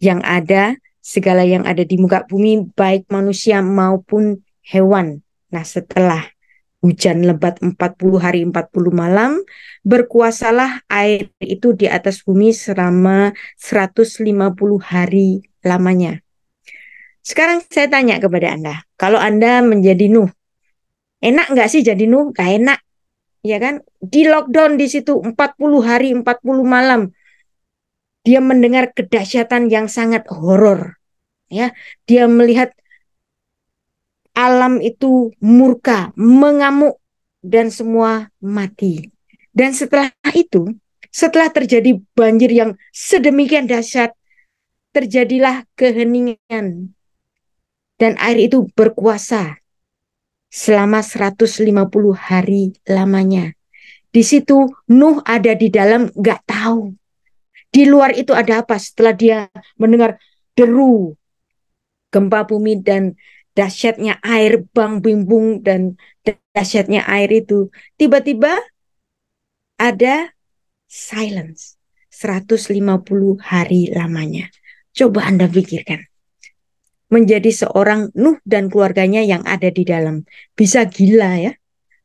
yang ada segala yang ada di muka bumi, baik manusia maupun hewan. Nah, setelah hujan lebat 40 hari 40 malam, berkuasalah air itu di atas bumi selama 150 hari lamanya. Sekarang saya tanya kepada Anda, kalau Anda menjadi Nuh, enak nggak sih jadi Nuh? Gak enak. Ya kan? Di lockdown di situ 40 hari 40 malam. Dia mendengar kedahsyatan yang sangat horor ya dia melihat alam itu murka mengamuk dan semua mati dan setelah itu setelah terjadi banjir yang sedemikian dahsyat terjadilah keheningan dan air itu berkuasa selama 150 hari lamanya. Di situ Nuh ada di dalam nggak tahu. Di luar itu ada apa setelah dia mendengar deru gempa bumi dan dahsyatnya air bang bimbung dan dahsyatnya air itu tiba-tiba ada silence 150 hari lamanya coba Anda pikirkan menjadi seorang Nuh dan keluarganya yang ada di dalam bisa gila ya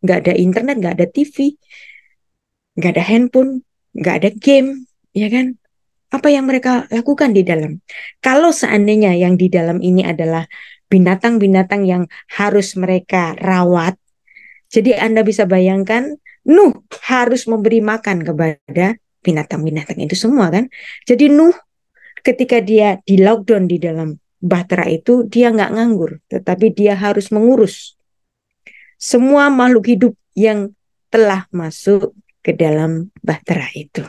nggak ada internet nggak ada TV nggak ada handphone nggak ada game ya kan apa yang mereka lakukan di dalam. Kalau seandainya yang di dalam ini adalah binatang-binatang yang harus mereka rawat, jadi Anda bisa bayangkan Nuh harus memberi makan kepada binatang-binatang itu semua kan. Jadi Nuh ketika dia di lockdown di dalam bahtera itu dia nggak nganggur, tetapi dia harus mengurus semua makhluk hidup yang telah masuk ke dalam bahtera itu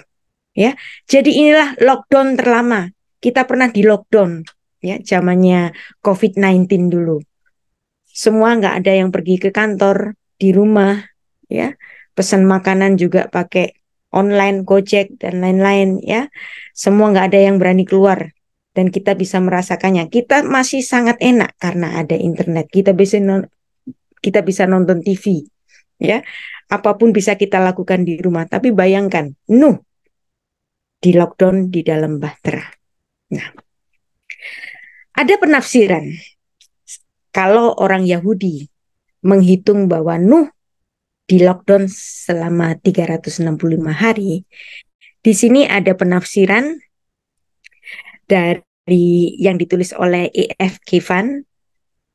ya. Jadi inilah lockdown terlama. Kita pernah di lockdown ya zamannya COVID-19 dulu. Semua nggak ada yang pergi ke kantor, di rumah ya. Pesan makanan juga pakai online, Gojek dan lain-lain ya. Semua nggak ada yang berani keluar dan kita bisa merasakannya. Kita masih sangat enak karena ada internet. Kita bisa non kita bisa nonton TV ya. Apapun bisa kita lakukan di rumah, tapi bayangkan, nuh di lockdown di dalam bahtera. Nah, ada penafsiran kalau orang Yahudi menghitung bahwa Nuh di lockdown selama 365 hari, di sini ada penafsiran dari yang ditulis oleh E.F. Kevan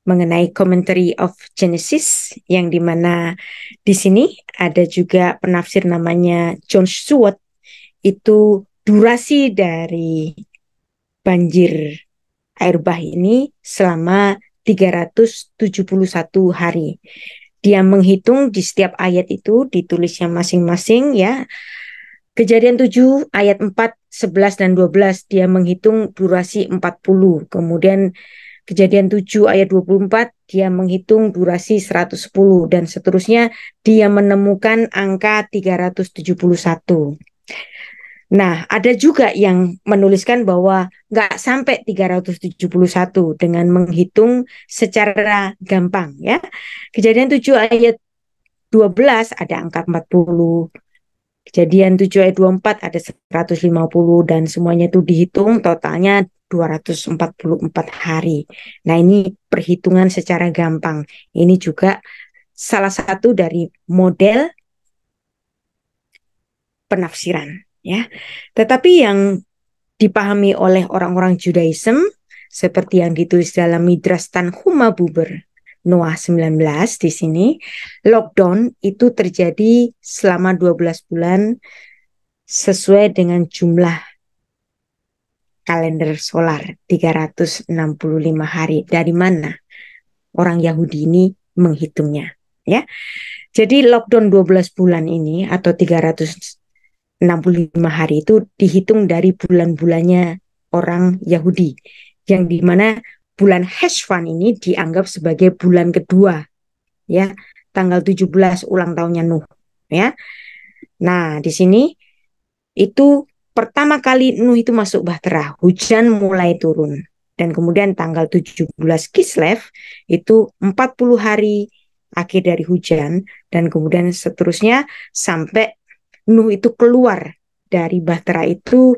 mengenai Commentary of Genesis yang dimana di sini ada juga penafsir namanya John Stewart itu durasi dari banjir air bah ini selama 371 hari. Dia menghitung di setiap ayat itu ditulisnya masing-masing ya. Kejadian 7 ayat 4, 11 dan 12 dia menghitung durasi 40. Kemudian Kejadian 7 ayat 24 dia menghitung durasi 110 dan seterusnya dia menemukan angka 371. Nah, ada juga yang menuliskan bahwa nggak sampai 371 dengan menghitung secara gampang ya. Kejadian 7 ayat 12 ada angka 40. Kejadian 7 ayat 24 ada 150 dan semuanya itu dihitung totalnya 244 hari. Nah, ini perhitungan secara gampang. Ini juga salah satu dari model penafsiran ya. Tetapi yang dipahami oleh orang-orang Judaism seperti yang ditulis dalam Midrash Tanhuma Buber Noah 19 di sini, lockdown itu terjadi selama 12 bulan sesuai dengan jumlah kalender solar 365 hari. Dari mana orang Yahudi ini menghitungnya, ya? Jadi lockdown 12 bulan ini atau 300 65 hari itu dihitung dari bulan-bulannya orang Yahudi yang dimana bulan Heshvan ini dianggap sebagai bulan kedua ya tanggal 17 ulang tahunnya Nuh ya nah di sini itu pertama kali Nuh itu masuk Bahtera hujan mulai turun dan kemudian tanggal 17 Kislev itu 40 hari akhir dari hujan dan kemudian seterusnya sampai Nuh itu keluar dari Bahtera itu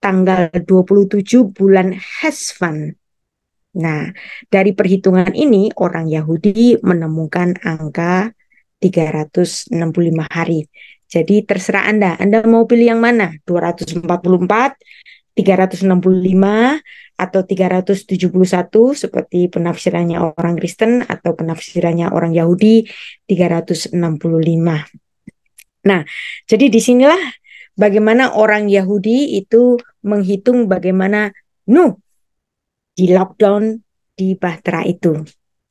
tanggal 27 bulan Hesvan. Nah, dari perhitungan ini orang Yahudi menemukan angka 365 hari. Jadi terserah Anda, Anda mau pilih yang mana? 244, 365 atau 371 seperti penafsirannya orang Kristen atau penafsirannya orang Yahudi 365. Nah, jadi disinilah bagaimana orang Yahudi itu menghitung bagaimana nu di lockdown di Bahtera itu.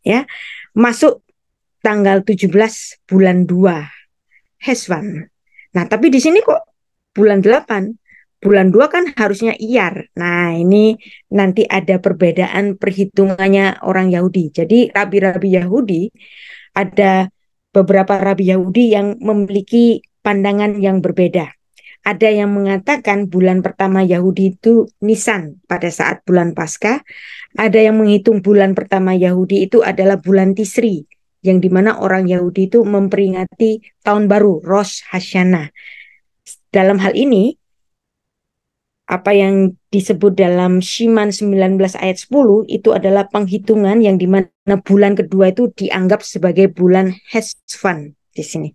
Ya, masuk tanggal 17 bulan 2 Heswan. Nah, tapi di sini kok bulan 8 bulan 2 kan harusnya iyar. Nah, ini nanti ada perbedaan perhitungannya orang Yahudi. Jadi rabi-rabi Yahudi ada beberapa rabi Yahudi yang memiliki pandangan yang berbeda. Ada yang mengatakan bulan pertama Yahudi itu Nisan pada saat bulan Paskah. Ada yang menghitung bulan pertama Yahudi itu adalah bulan Tisri, yang dimana orang Yahudi itu memperingati tahun baru Rosh Hashanah. Dalam hal ini, apa yang disebut dalam Shiman 19 ayat 10 itu adalah penghitungan yang dimana bulan kedua itu dianggap sebagai bulan Hesvan di sini.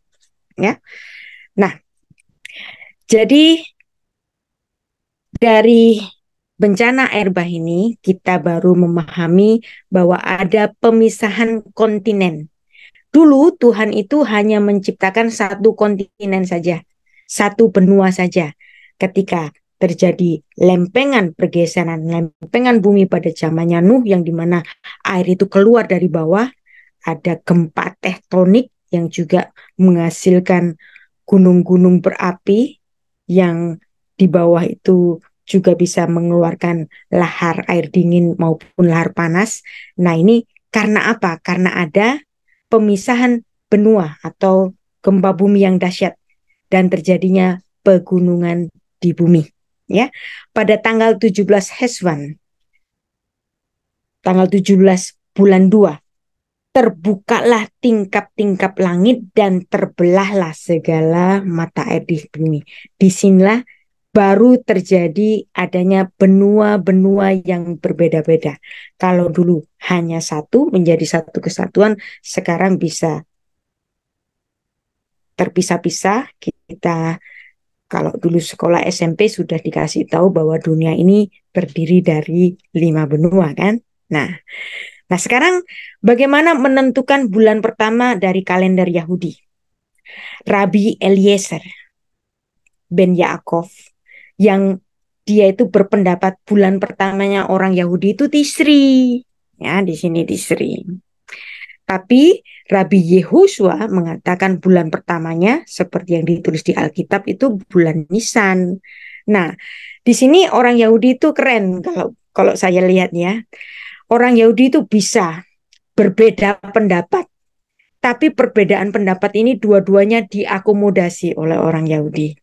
Ya. Nah, jadi dari bencana air bah ini kita baru memahami bahwa ada pemisahan kontinen. Dulu Tuhan itu hanya menciptakan satu kontinen saja, satu benua saja. Ketika terjadi lempengan pergeseran lempengan bumi pada zamannya Nuh yang dimana air itu keluar dari bawah ada gempa tektonik yang juga menghasilkan gunung-gunung berapi yang di bawah itu juga bisa mengeluarkan lahar air dingin maupun lahar panas. Nah ini karena apa? Karena ada pemisahan benua atau gempa bumi yang dahsyat dan terjadinya pegunungan di bumi ya pada tanggal 17 Heswan tanggal 17 bulan 2 terbukalah tingkap-tingkap langit dan terbelahlah segala mata air di bumi. Disinilah baru terjadi adanya benua-benua yang berbeda-beda. Kalau dulu hanya satu menjadi satu kesatuan, sekarang bisa terpisah-pisah kita kalau dulu sekolah SMP sudah dikasih tahu bahwa dunia ini berdiri dari lima benua kan. Nah, nah sekarang bagaimana menentukan bulan pertama dari kalender Yahudi? Rabi Eliezer ben Yaakov yang dia itu berpendapat bulan pertamanya orang Yahudi itu Tisri. Ya, di sini Tisri. Tapi Rabi Yehoshua mengatakan bulan pertamanya seperti yang ditulis di Alkitab itu bulan Nisan. Nah, di sini orang Yahudi itu keren kalau kalau saya lihat ya. Orang Yahudi itu bisa berbeda pendapat. Tapi perbedaan pendapat ini dua-duanya diakomodasi oleh orang Yahudi.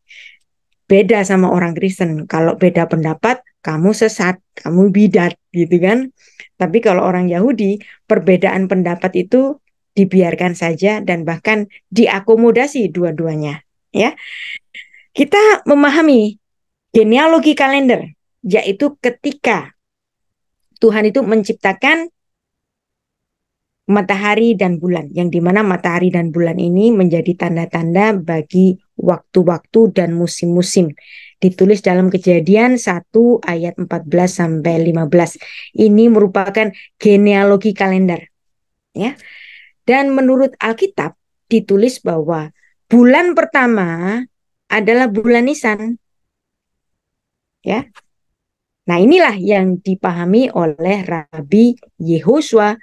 Beda sama orang Kristen. Kalau beda pendapat, kamu sesat, kamu bidat gitu kan. Tapi kalau orang Yahudi, perbedaan pendapat itu dibiarkan saja dan bahkan diakomodasi dua-duanya, ya. Kita memahami genealogi kalender yaitu ketika Tuhan itu menciptakan matahari dan bulan, yang dimana matahari dan bulan ini menjadi tanda-tanda bagi waktu-waktu dan musim-musim. Ditulis dalam kejadian 1 ayat 14 sampai 15. Ini merupakan genealogi kalender. ya. Dan menurut Alkitab ditulis bahwa bulan pertama adalah bulan Nisan. Ya. Nah, inilah yang dipahami oleh Rabi Yehoshua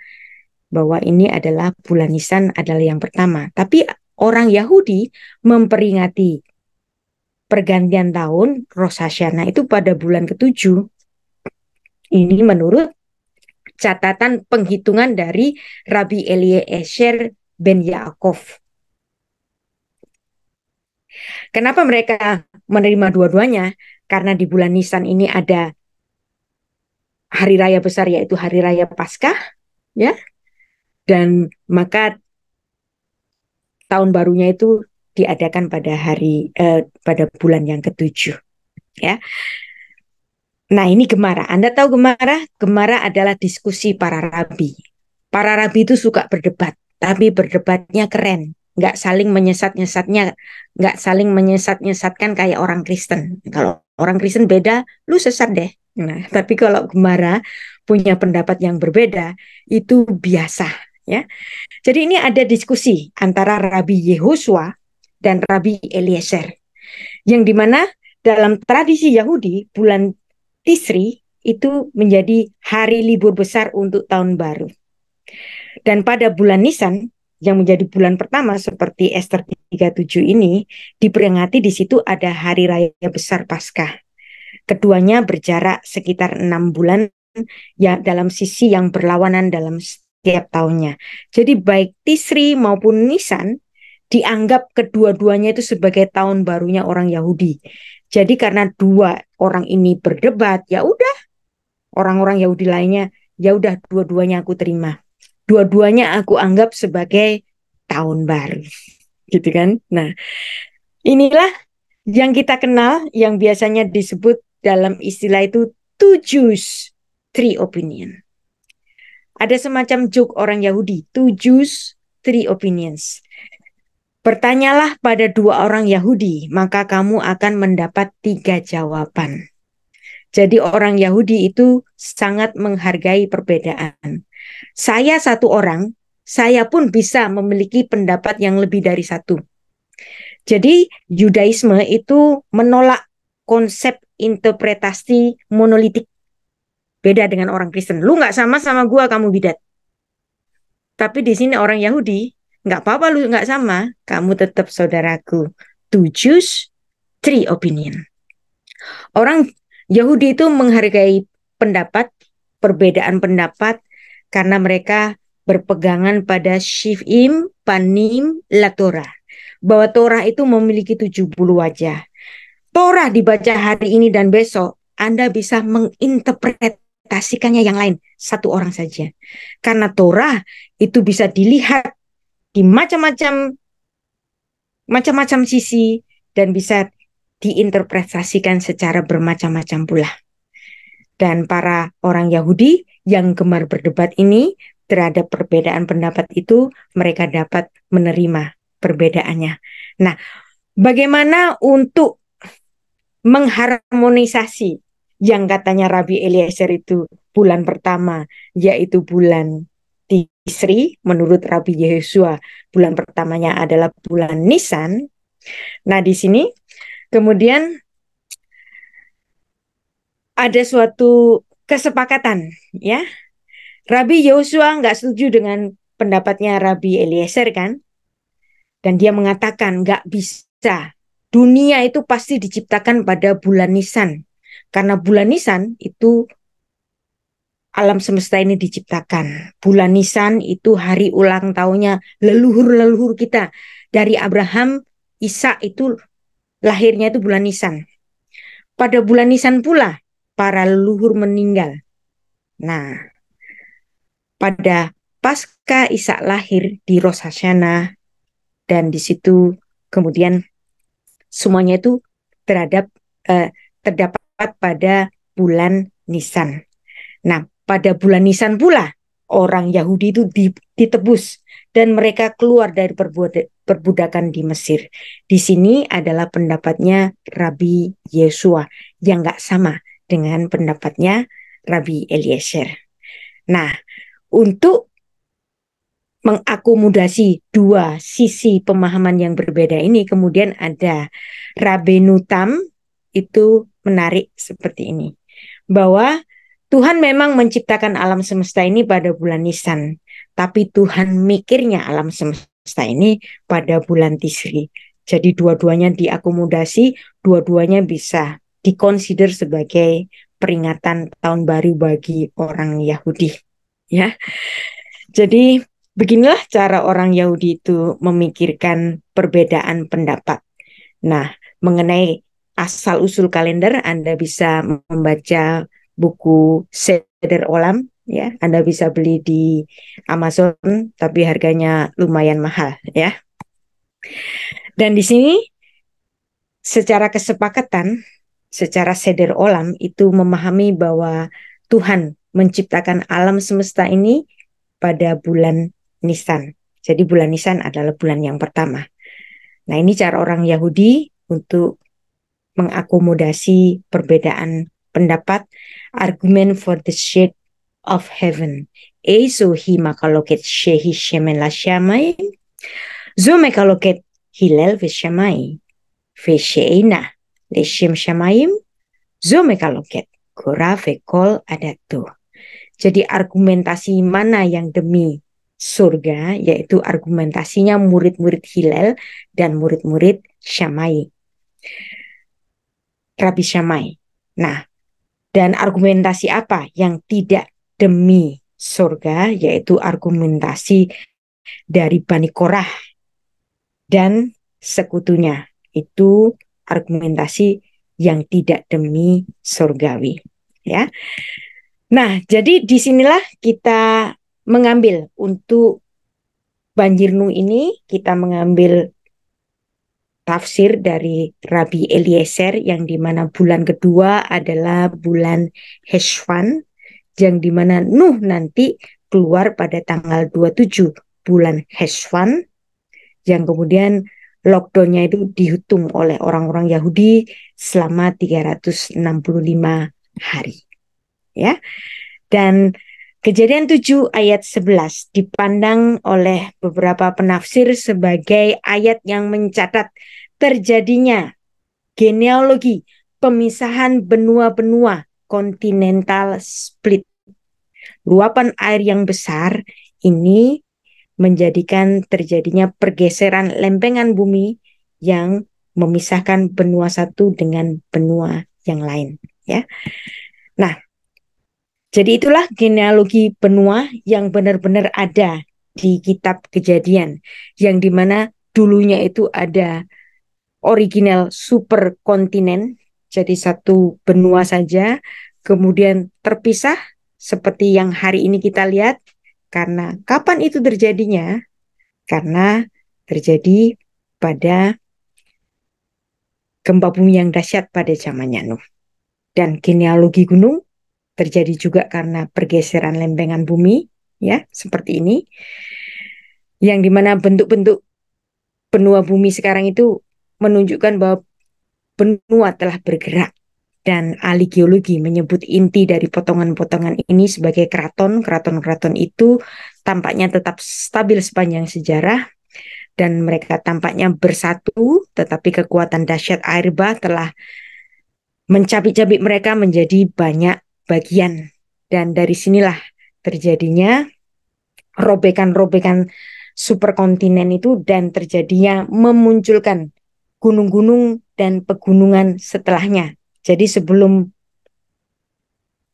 bahwa ini adalah bulan Nisan adalah yang pertama. Tapi orang Yahudi memperingati pergantian tahun Rosh Hashanah itu pada bulan ketujuh. Ini menurut catatan penghitungan dari Rabbi Esher ben Yaakov. Kenapa mereka menerima dua-duanya? Karena di bulan Nisan ini ada hari raya besar yaitu hari raya Paskah, ya. Dan maka tahun barunya itu diadakan pada hari eh, pada bulan yang ketujuh ya nah ini gemara anda tahu gemara gemara adalah diskusi para rabi para rabi itu suka berdebat tapi berdebatnya keren nggak saling menyesat-nyesatnya nggak saling menyesat-nyesatkan kayak orang Kristen kalau orang Kristen beda lu sesat deh nah tapi kalau gemara punya pendapat yang berbeda itu biasa ya. Jadi ini ada diskusi antara Rabi Yehosua dan Rabi Eliezer. Yang dimana dalam tradisi Yahudi bulan Tisri itu menjadi hari libur besar untuk tahun baru. Dan pada bulan Nisan yang menjadi bulan pertama seperti Esther 37 ini diperingati di situ ada hari raya besar Paskah. Keduanya berjarak sekitar enam bulan ya dalam sisi yang berlawanan dalam tiap tahunnya. Jadi baik Tisri maupun Nisan dianggap kedua-duanya itu sebagai tahun barunya orang Yahudi. Jadi karena dua orang ini berdebat, ya udah orang-orang Yahudi lainnya, ya udah dua-duanya aku terima. Dua-duanya aku anggap sebagai tahun baru. Gitu kan? Nah, inilah yang kita kenal yang biasanya disebut dalam istilah itu tujuh three opinion. Ada semacam joke orang Yahudi, two Jews, three opinions. Bertanyalah pada dua orang Yahudi, maka kamu akan mendapat tiga jawaban. Jadi orang Yahudi itu sangat menghargai perbedaan. Saya satu orang, saya pun bisa memiliki pendapat yang lebih dari satu. Jadi Yudaisme itu menolak konsep interpretasi monolitik Beda dengan orang Kristen. Lu nggak sama sama gua kamu bidat. Tapi di sini orang Yahudi nggak apa-apa lu nggak sama, kamu tetap saudaraku. To choose three opinion. Orang Yahudi itu menghargai pendapat, perbedaan pendapat, karena mereka berpegangan pada Shivim, Panim, Latora. Bahwa Torah itu memiliki 70 wajah. Torah dibaca hari ini dan besok, Anda bisa menginterpret kasihkannya yang lain satu orang saja karena Torah itu bisa dilihat di macam-macam macam-macam sisi dan bisa diinterpretasikan secara bermacam-macam pula dan para orang Yahudi yang gemar berdebat ini terhadap perbedaan pendapat itu mereka dapat menerima perbedaannya. Nah, bagaimana untuk mengharmonisasi yang katanya Rabi Eliezer itu bulan pertama, yaitu bulan Tisri, menurut Rabi Yehosua, bulan pertamanya adalah bulan Nisan. Nah, di sini kemudian ada suatu kesepakatan, ya. Rabi Yosua nggak setuju dengan pendapatnya Rabi Eliezer kan, dan dia mengatakan nggak bisa. Dunia itu pasti diciptakan pada bulan Nisan. Karena bulan Nisan itu alam semesta ini diciptakan. Bulan Nisan itu hari ulang tahunnya leluhur-leluhur kita. Dari Abraham, Isa itu lahirnya itu bulan Nisan. Pada bulan Nisan pula para leluhur meninggal. Nah, pada pasca Isa lahir di Rosasana dan di situ kemudian semuanya itu terhadap eh, terdapat pada bulan Nisan. Nah, pada bulan Nisan pula orang Yahudi itu ditebus dan mereka keluar dari perbudakan di Mesir. Di sini adalah pendapatnya Rabi Yesua yang nggak sama dengan pendapatnya Rabi Eliezer. Nah, untuk mengakomodasi dua sisi pemahaman yang berbeda ini kemudian ada Rabenutam itu menarik seperti ini bahwa Tuhan memang menciptakan alam semesta ini pada bulan Nisan, tapi Tuhan mikirnya alam semesta ini pada bulan Tisri. Jadi dua-duanya diakomodasi, dua-duanya bisa dikonsider sebagai peringatan tahun baru bagi orang Yahudi. Ya. Jadi beginilah cara orang Yahudi itu memikirkan perbedaan pendapat. Nah, mengenai asal usul kalender Anda bisa membaca buku Seder Olam ya. Anda bisa beli di Amazon tapi harganya lumayan mahal ya. Dan di sini secara kesepakatan, secara seder olam itu memahami bahwa Tuhan menciptakan alam semesta ini pada bulan Nisan. Jadi bulan Nisan adalah bulan yang pertama. Nah, ini cara orang Yahudi untuk mengakomodasi perbedaan pendapat argument for the shade of heaven. eso hi makaloket shehi shemen la shamai. Zo makaloket hilel ve sheina le shem shamaim. Zo makaloket ve kol adatu. Jadi argumentasi mana yang demi surga yaitu argumentasinya murid-murid Hilal dan murid-murid Syamai. Rabi Syamai. Nah, dan argumentasi apa yang tidak demi surga, yaitu argumentasi dari Bani Korah dan sekutunya. Itu argumentasi yang tidak demi surgawi. Ya, Nah, jadi disinilah kita mengambil untuk Banjirnu ini, kita mengambil tafsir dari Rabi Eliezer yang dimana bulan kedua adalah bulan Heshwan yang dimana Nuh nanti keluar pada tanggal 27 bulan Heshwan yang kemudian lockdownnya itu dihitung oleh orang-orang Yahudi selama 365 hari ya dan Kejadian 7 ayat 11 dipandang oleh beberapa penafsir sebagai ayat yang mencatat terjadinya genealogi pemisahan benua-benua kontinental split. Luapan air yang besar ini menjadikan terjadinya pergeseran lempengan bumi yang memisahkan benua satu dengan benua yang lain ya. Nah, jadi itulah genealogi benua yang benar-benar ada di kitab Kejadian yang dimana dulunya itu ada original super kontinen jadi satu benua saja, kemudian terpisah seperti yang hari ini kita lihat. Karena kapan itu terjadinya? Karena terjadi pada gempa bumi yang dahsyat pada zamannya Nuh. Dan genealogi gunung terjadi juga karena pergeseran lempengan bumi, ya, seperti ini. Yang dimana bentuk-bentuk benua bumi sekarang itu menunjukkan bahwa benua telah bergerak dan ahli geologi menyebut inti dari potongan-potongan ini sebagai keraton. Keraton-keraton itu tampaknya tetap stabil sepanjang sejarah dan mereka tampaknya bersatu, tetapi kekuatan dahsyat air bah telah mencabik-cabik mereka menjadi banyak bagian dan dari sinilah terjadinya robekan-robekan superkontinen itu dan terjadinya memunculkan gunung-gunung dan pegunungan setelahnya. Jadi sebelum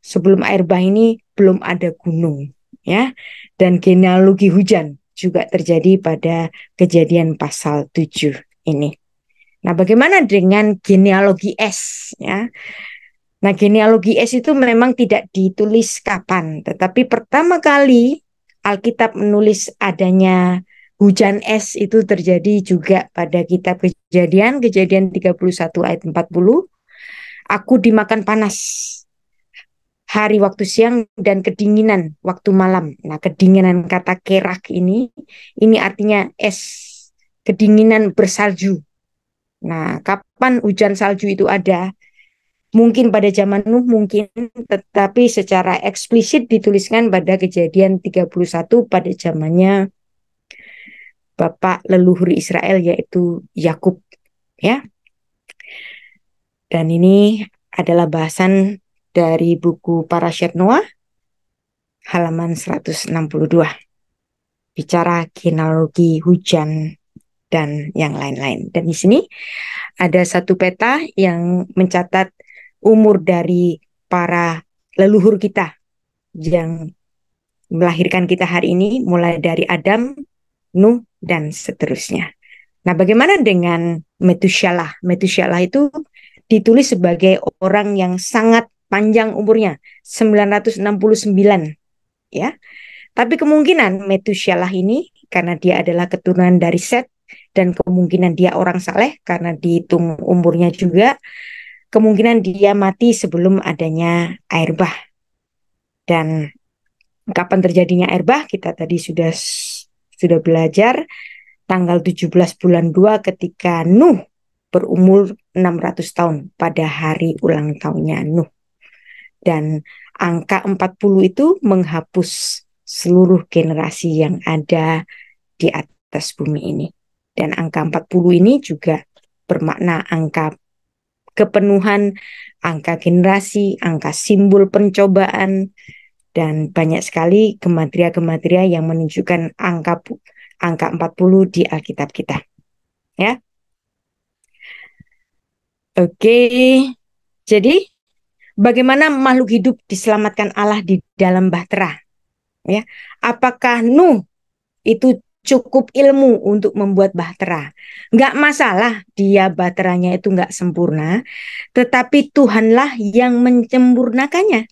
sebelum air bah ini belum ada gunung ya dan genealogi hujan juga terjadi pada kejadian pasal 7 ini. Nah, bagaimana dengan genealogi es ya? Nah, genealogi es itu memang tidak ditulis kapan, tetapi pertama kali Alkitab menulis adanya hujan es itu terjadi juga pada kitab kejadian, kejadian 31 ayat 40. Aku dimakan panas hari waktu siang dan kedinginan waktu malam. Nah, kedinginan kata kerak ini, ini artinya es, kedinginan bersalju. Nah, kapan hujan salju itu ada? Mungkin pada zaman Nuh, mungkin, tetapi secara eksplisit dituliskan pada kejadian 31 pada zamannya bapak leluhur Israel yaitu Yakub ya. Dan ini adalah bahasan dari buku Para Noah halaman 162. Bicara genealogi hujan dan yang lain-lain. Dan di sini ada satu peta yang mencatat umur dari para leluhur kita yang melahirkan kita hari ini mulai dari Adam Nuh, dan seterusnya. Nah, bagaimana dengan Metusyalah? Metusyalah itu ditulis sebagai orang yang sangat panjang umurnya, 969 ya. Tapi kemungkinan Metusyalah ini karena dia adalah keturunan dari Set dan kemungkinan dia orang saleh karena dihitung umurnya juga kemungkinan dia mati sebelum adanya air bah. Dan kapan terjadinya air bah kita tadi sudah sudah belajar tanggal 17 bulan 2 ketika Nuh berumur 600 tahun pada hari ulang tahunnya Nuh. Dan angka 40 itu menghapus seluruh generasi yang ada di atas bumi ini. Dan angka 40 ini juga bermakna angka kepenuhan, angka generasi, angka simbol pencobaan, dan banyak sekali gematria-gematria yang menunjukkan angka angka 40 di Alkitab kita. Ya. Oke. Jadi bagaimana makhluk hidup diselamatkan Allah di dalam bahtera? Ya. Apakah Nuh itu cukup ilmu untuk membuat bahtera. Enggak masalah dia bahteranya itu enggak sempurna, tetapi Tuhanlah yang menyempurnakannya.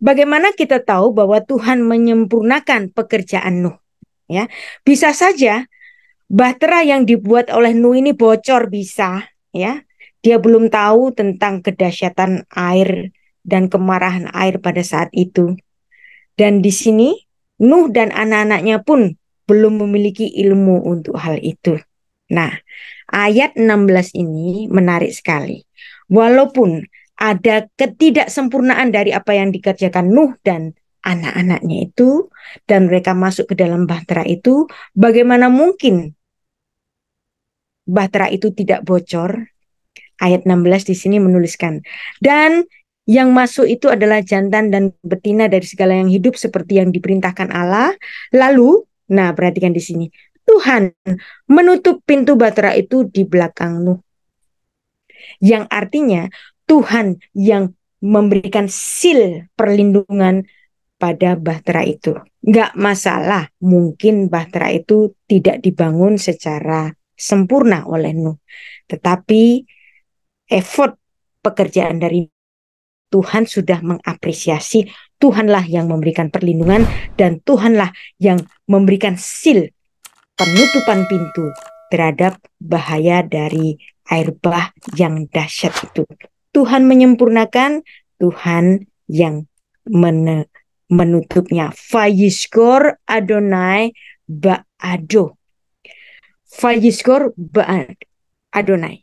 Bagaimana kita tahu bahwa Tuhan menyempurnakan pekerjaan Nuh? Ya, bisa saja bahtera yang dibuat oleh Nuh ini bocor bisa, ya. Dia belum tahu tentang kedahsyatan air dan kemarahan air pada saat itu. Dan di sini Nuh dan anak-anaknya pun belum memiliki ilmu untuk hal itu. Nah, ayat 16 ini menarik sekali. Walaupun ada ketidaksempurnaan dari apa yang dikerjakan Nuh dan anak-anaknya itu dan mereka masuk ke dalam bahtera itu bagaimana mungkin bahtera itu tidak bocor ayat 16 di sini menuliskan dan yang masuk itu adalah jantan dan betina dari segala yang hidup seperti yang diperintahkan Allah lalu nah perhatikan di sini Tuhan menutup pintu bahtera itu di belakang Nuh yang artinya Tuhan yang memberikan sil perlindungan pada bahtera itu. Nggak masalah, mungkin bahtera itu tidak dibangun secara sempurna oleh Nuh. Tetapi effort pekerjaan dari Tuhan sudah mengapresiasi, Tuhanlah yang memberikan perlindungan dan Tuhanlah yang memberikan sil penutupan pintu terhadap bahaya dari air bah yang dahsyat itu. Tuhan menyempurnakan, Tuhan yang men menutupnya. Fayiskor Adonai Ba'ado. Fayiskor Ba'adonai. Adonai.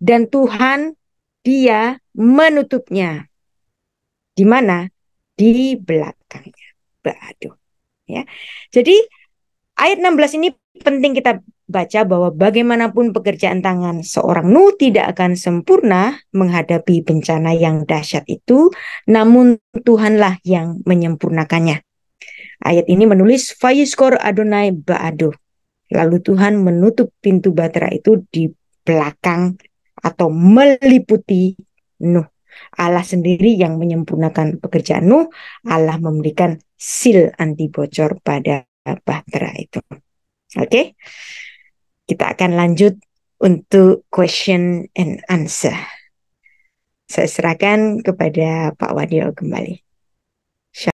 Dan Tuhan dia menutupnya. Di mana? Di belakangnya. Ba'ado. Ya. Jadi ayat 16 ini penting kita baca bahwa bagaimanapun pekerjaan tangan seorang Nuh tidak akan sempurna menghadapi bencana yang dahsyat itu, namun Tuhanlah yang menyempurnakannya. Ayat ini menulis Fayuskor Adonai Ba'adu. Lalu Tuhan menutup pintu batera itu di belakang atau meliputi Nuh. Allah sendiri yang menyempurnakan pekerjaan Nuh, Allah memberikan seal anti bocor pada bahtera itu. Oke. Okay? kita akan lanjut untuk question and answer. Saya serahkan kepada Pak Wadio kembali.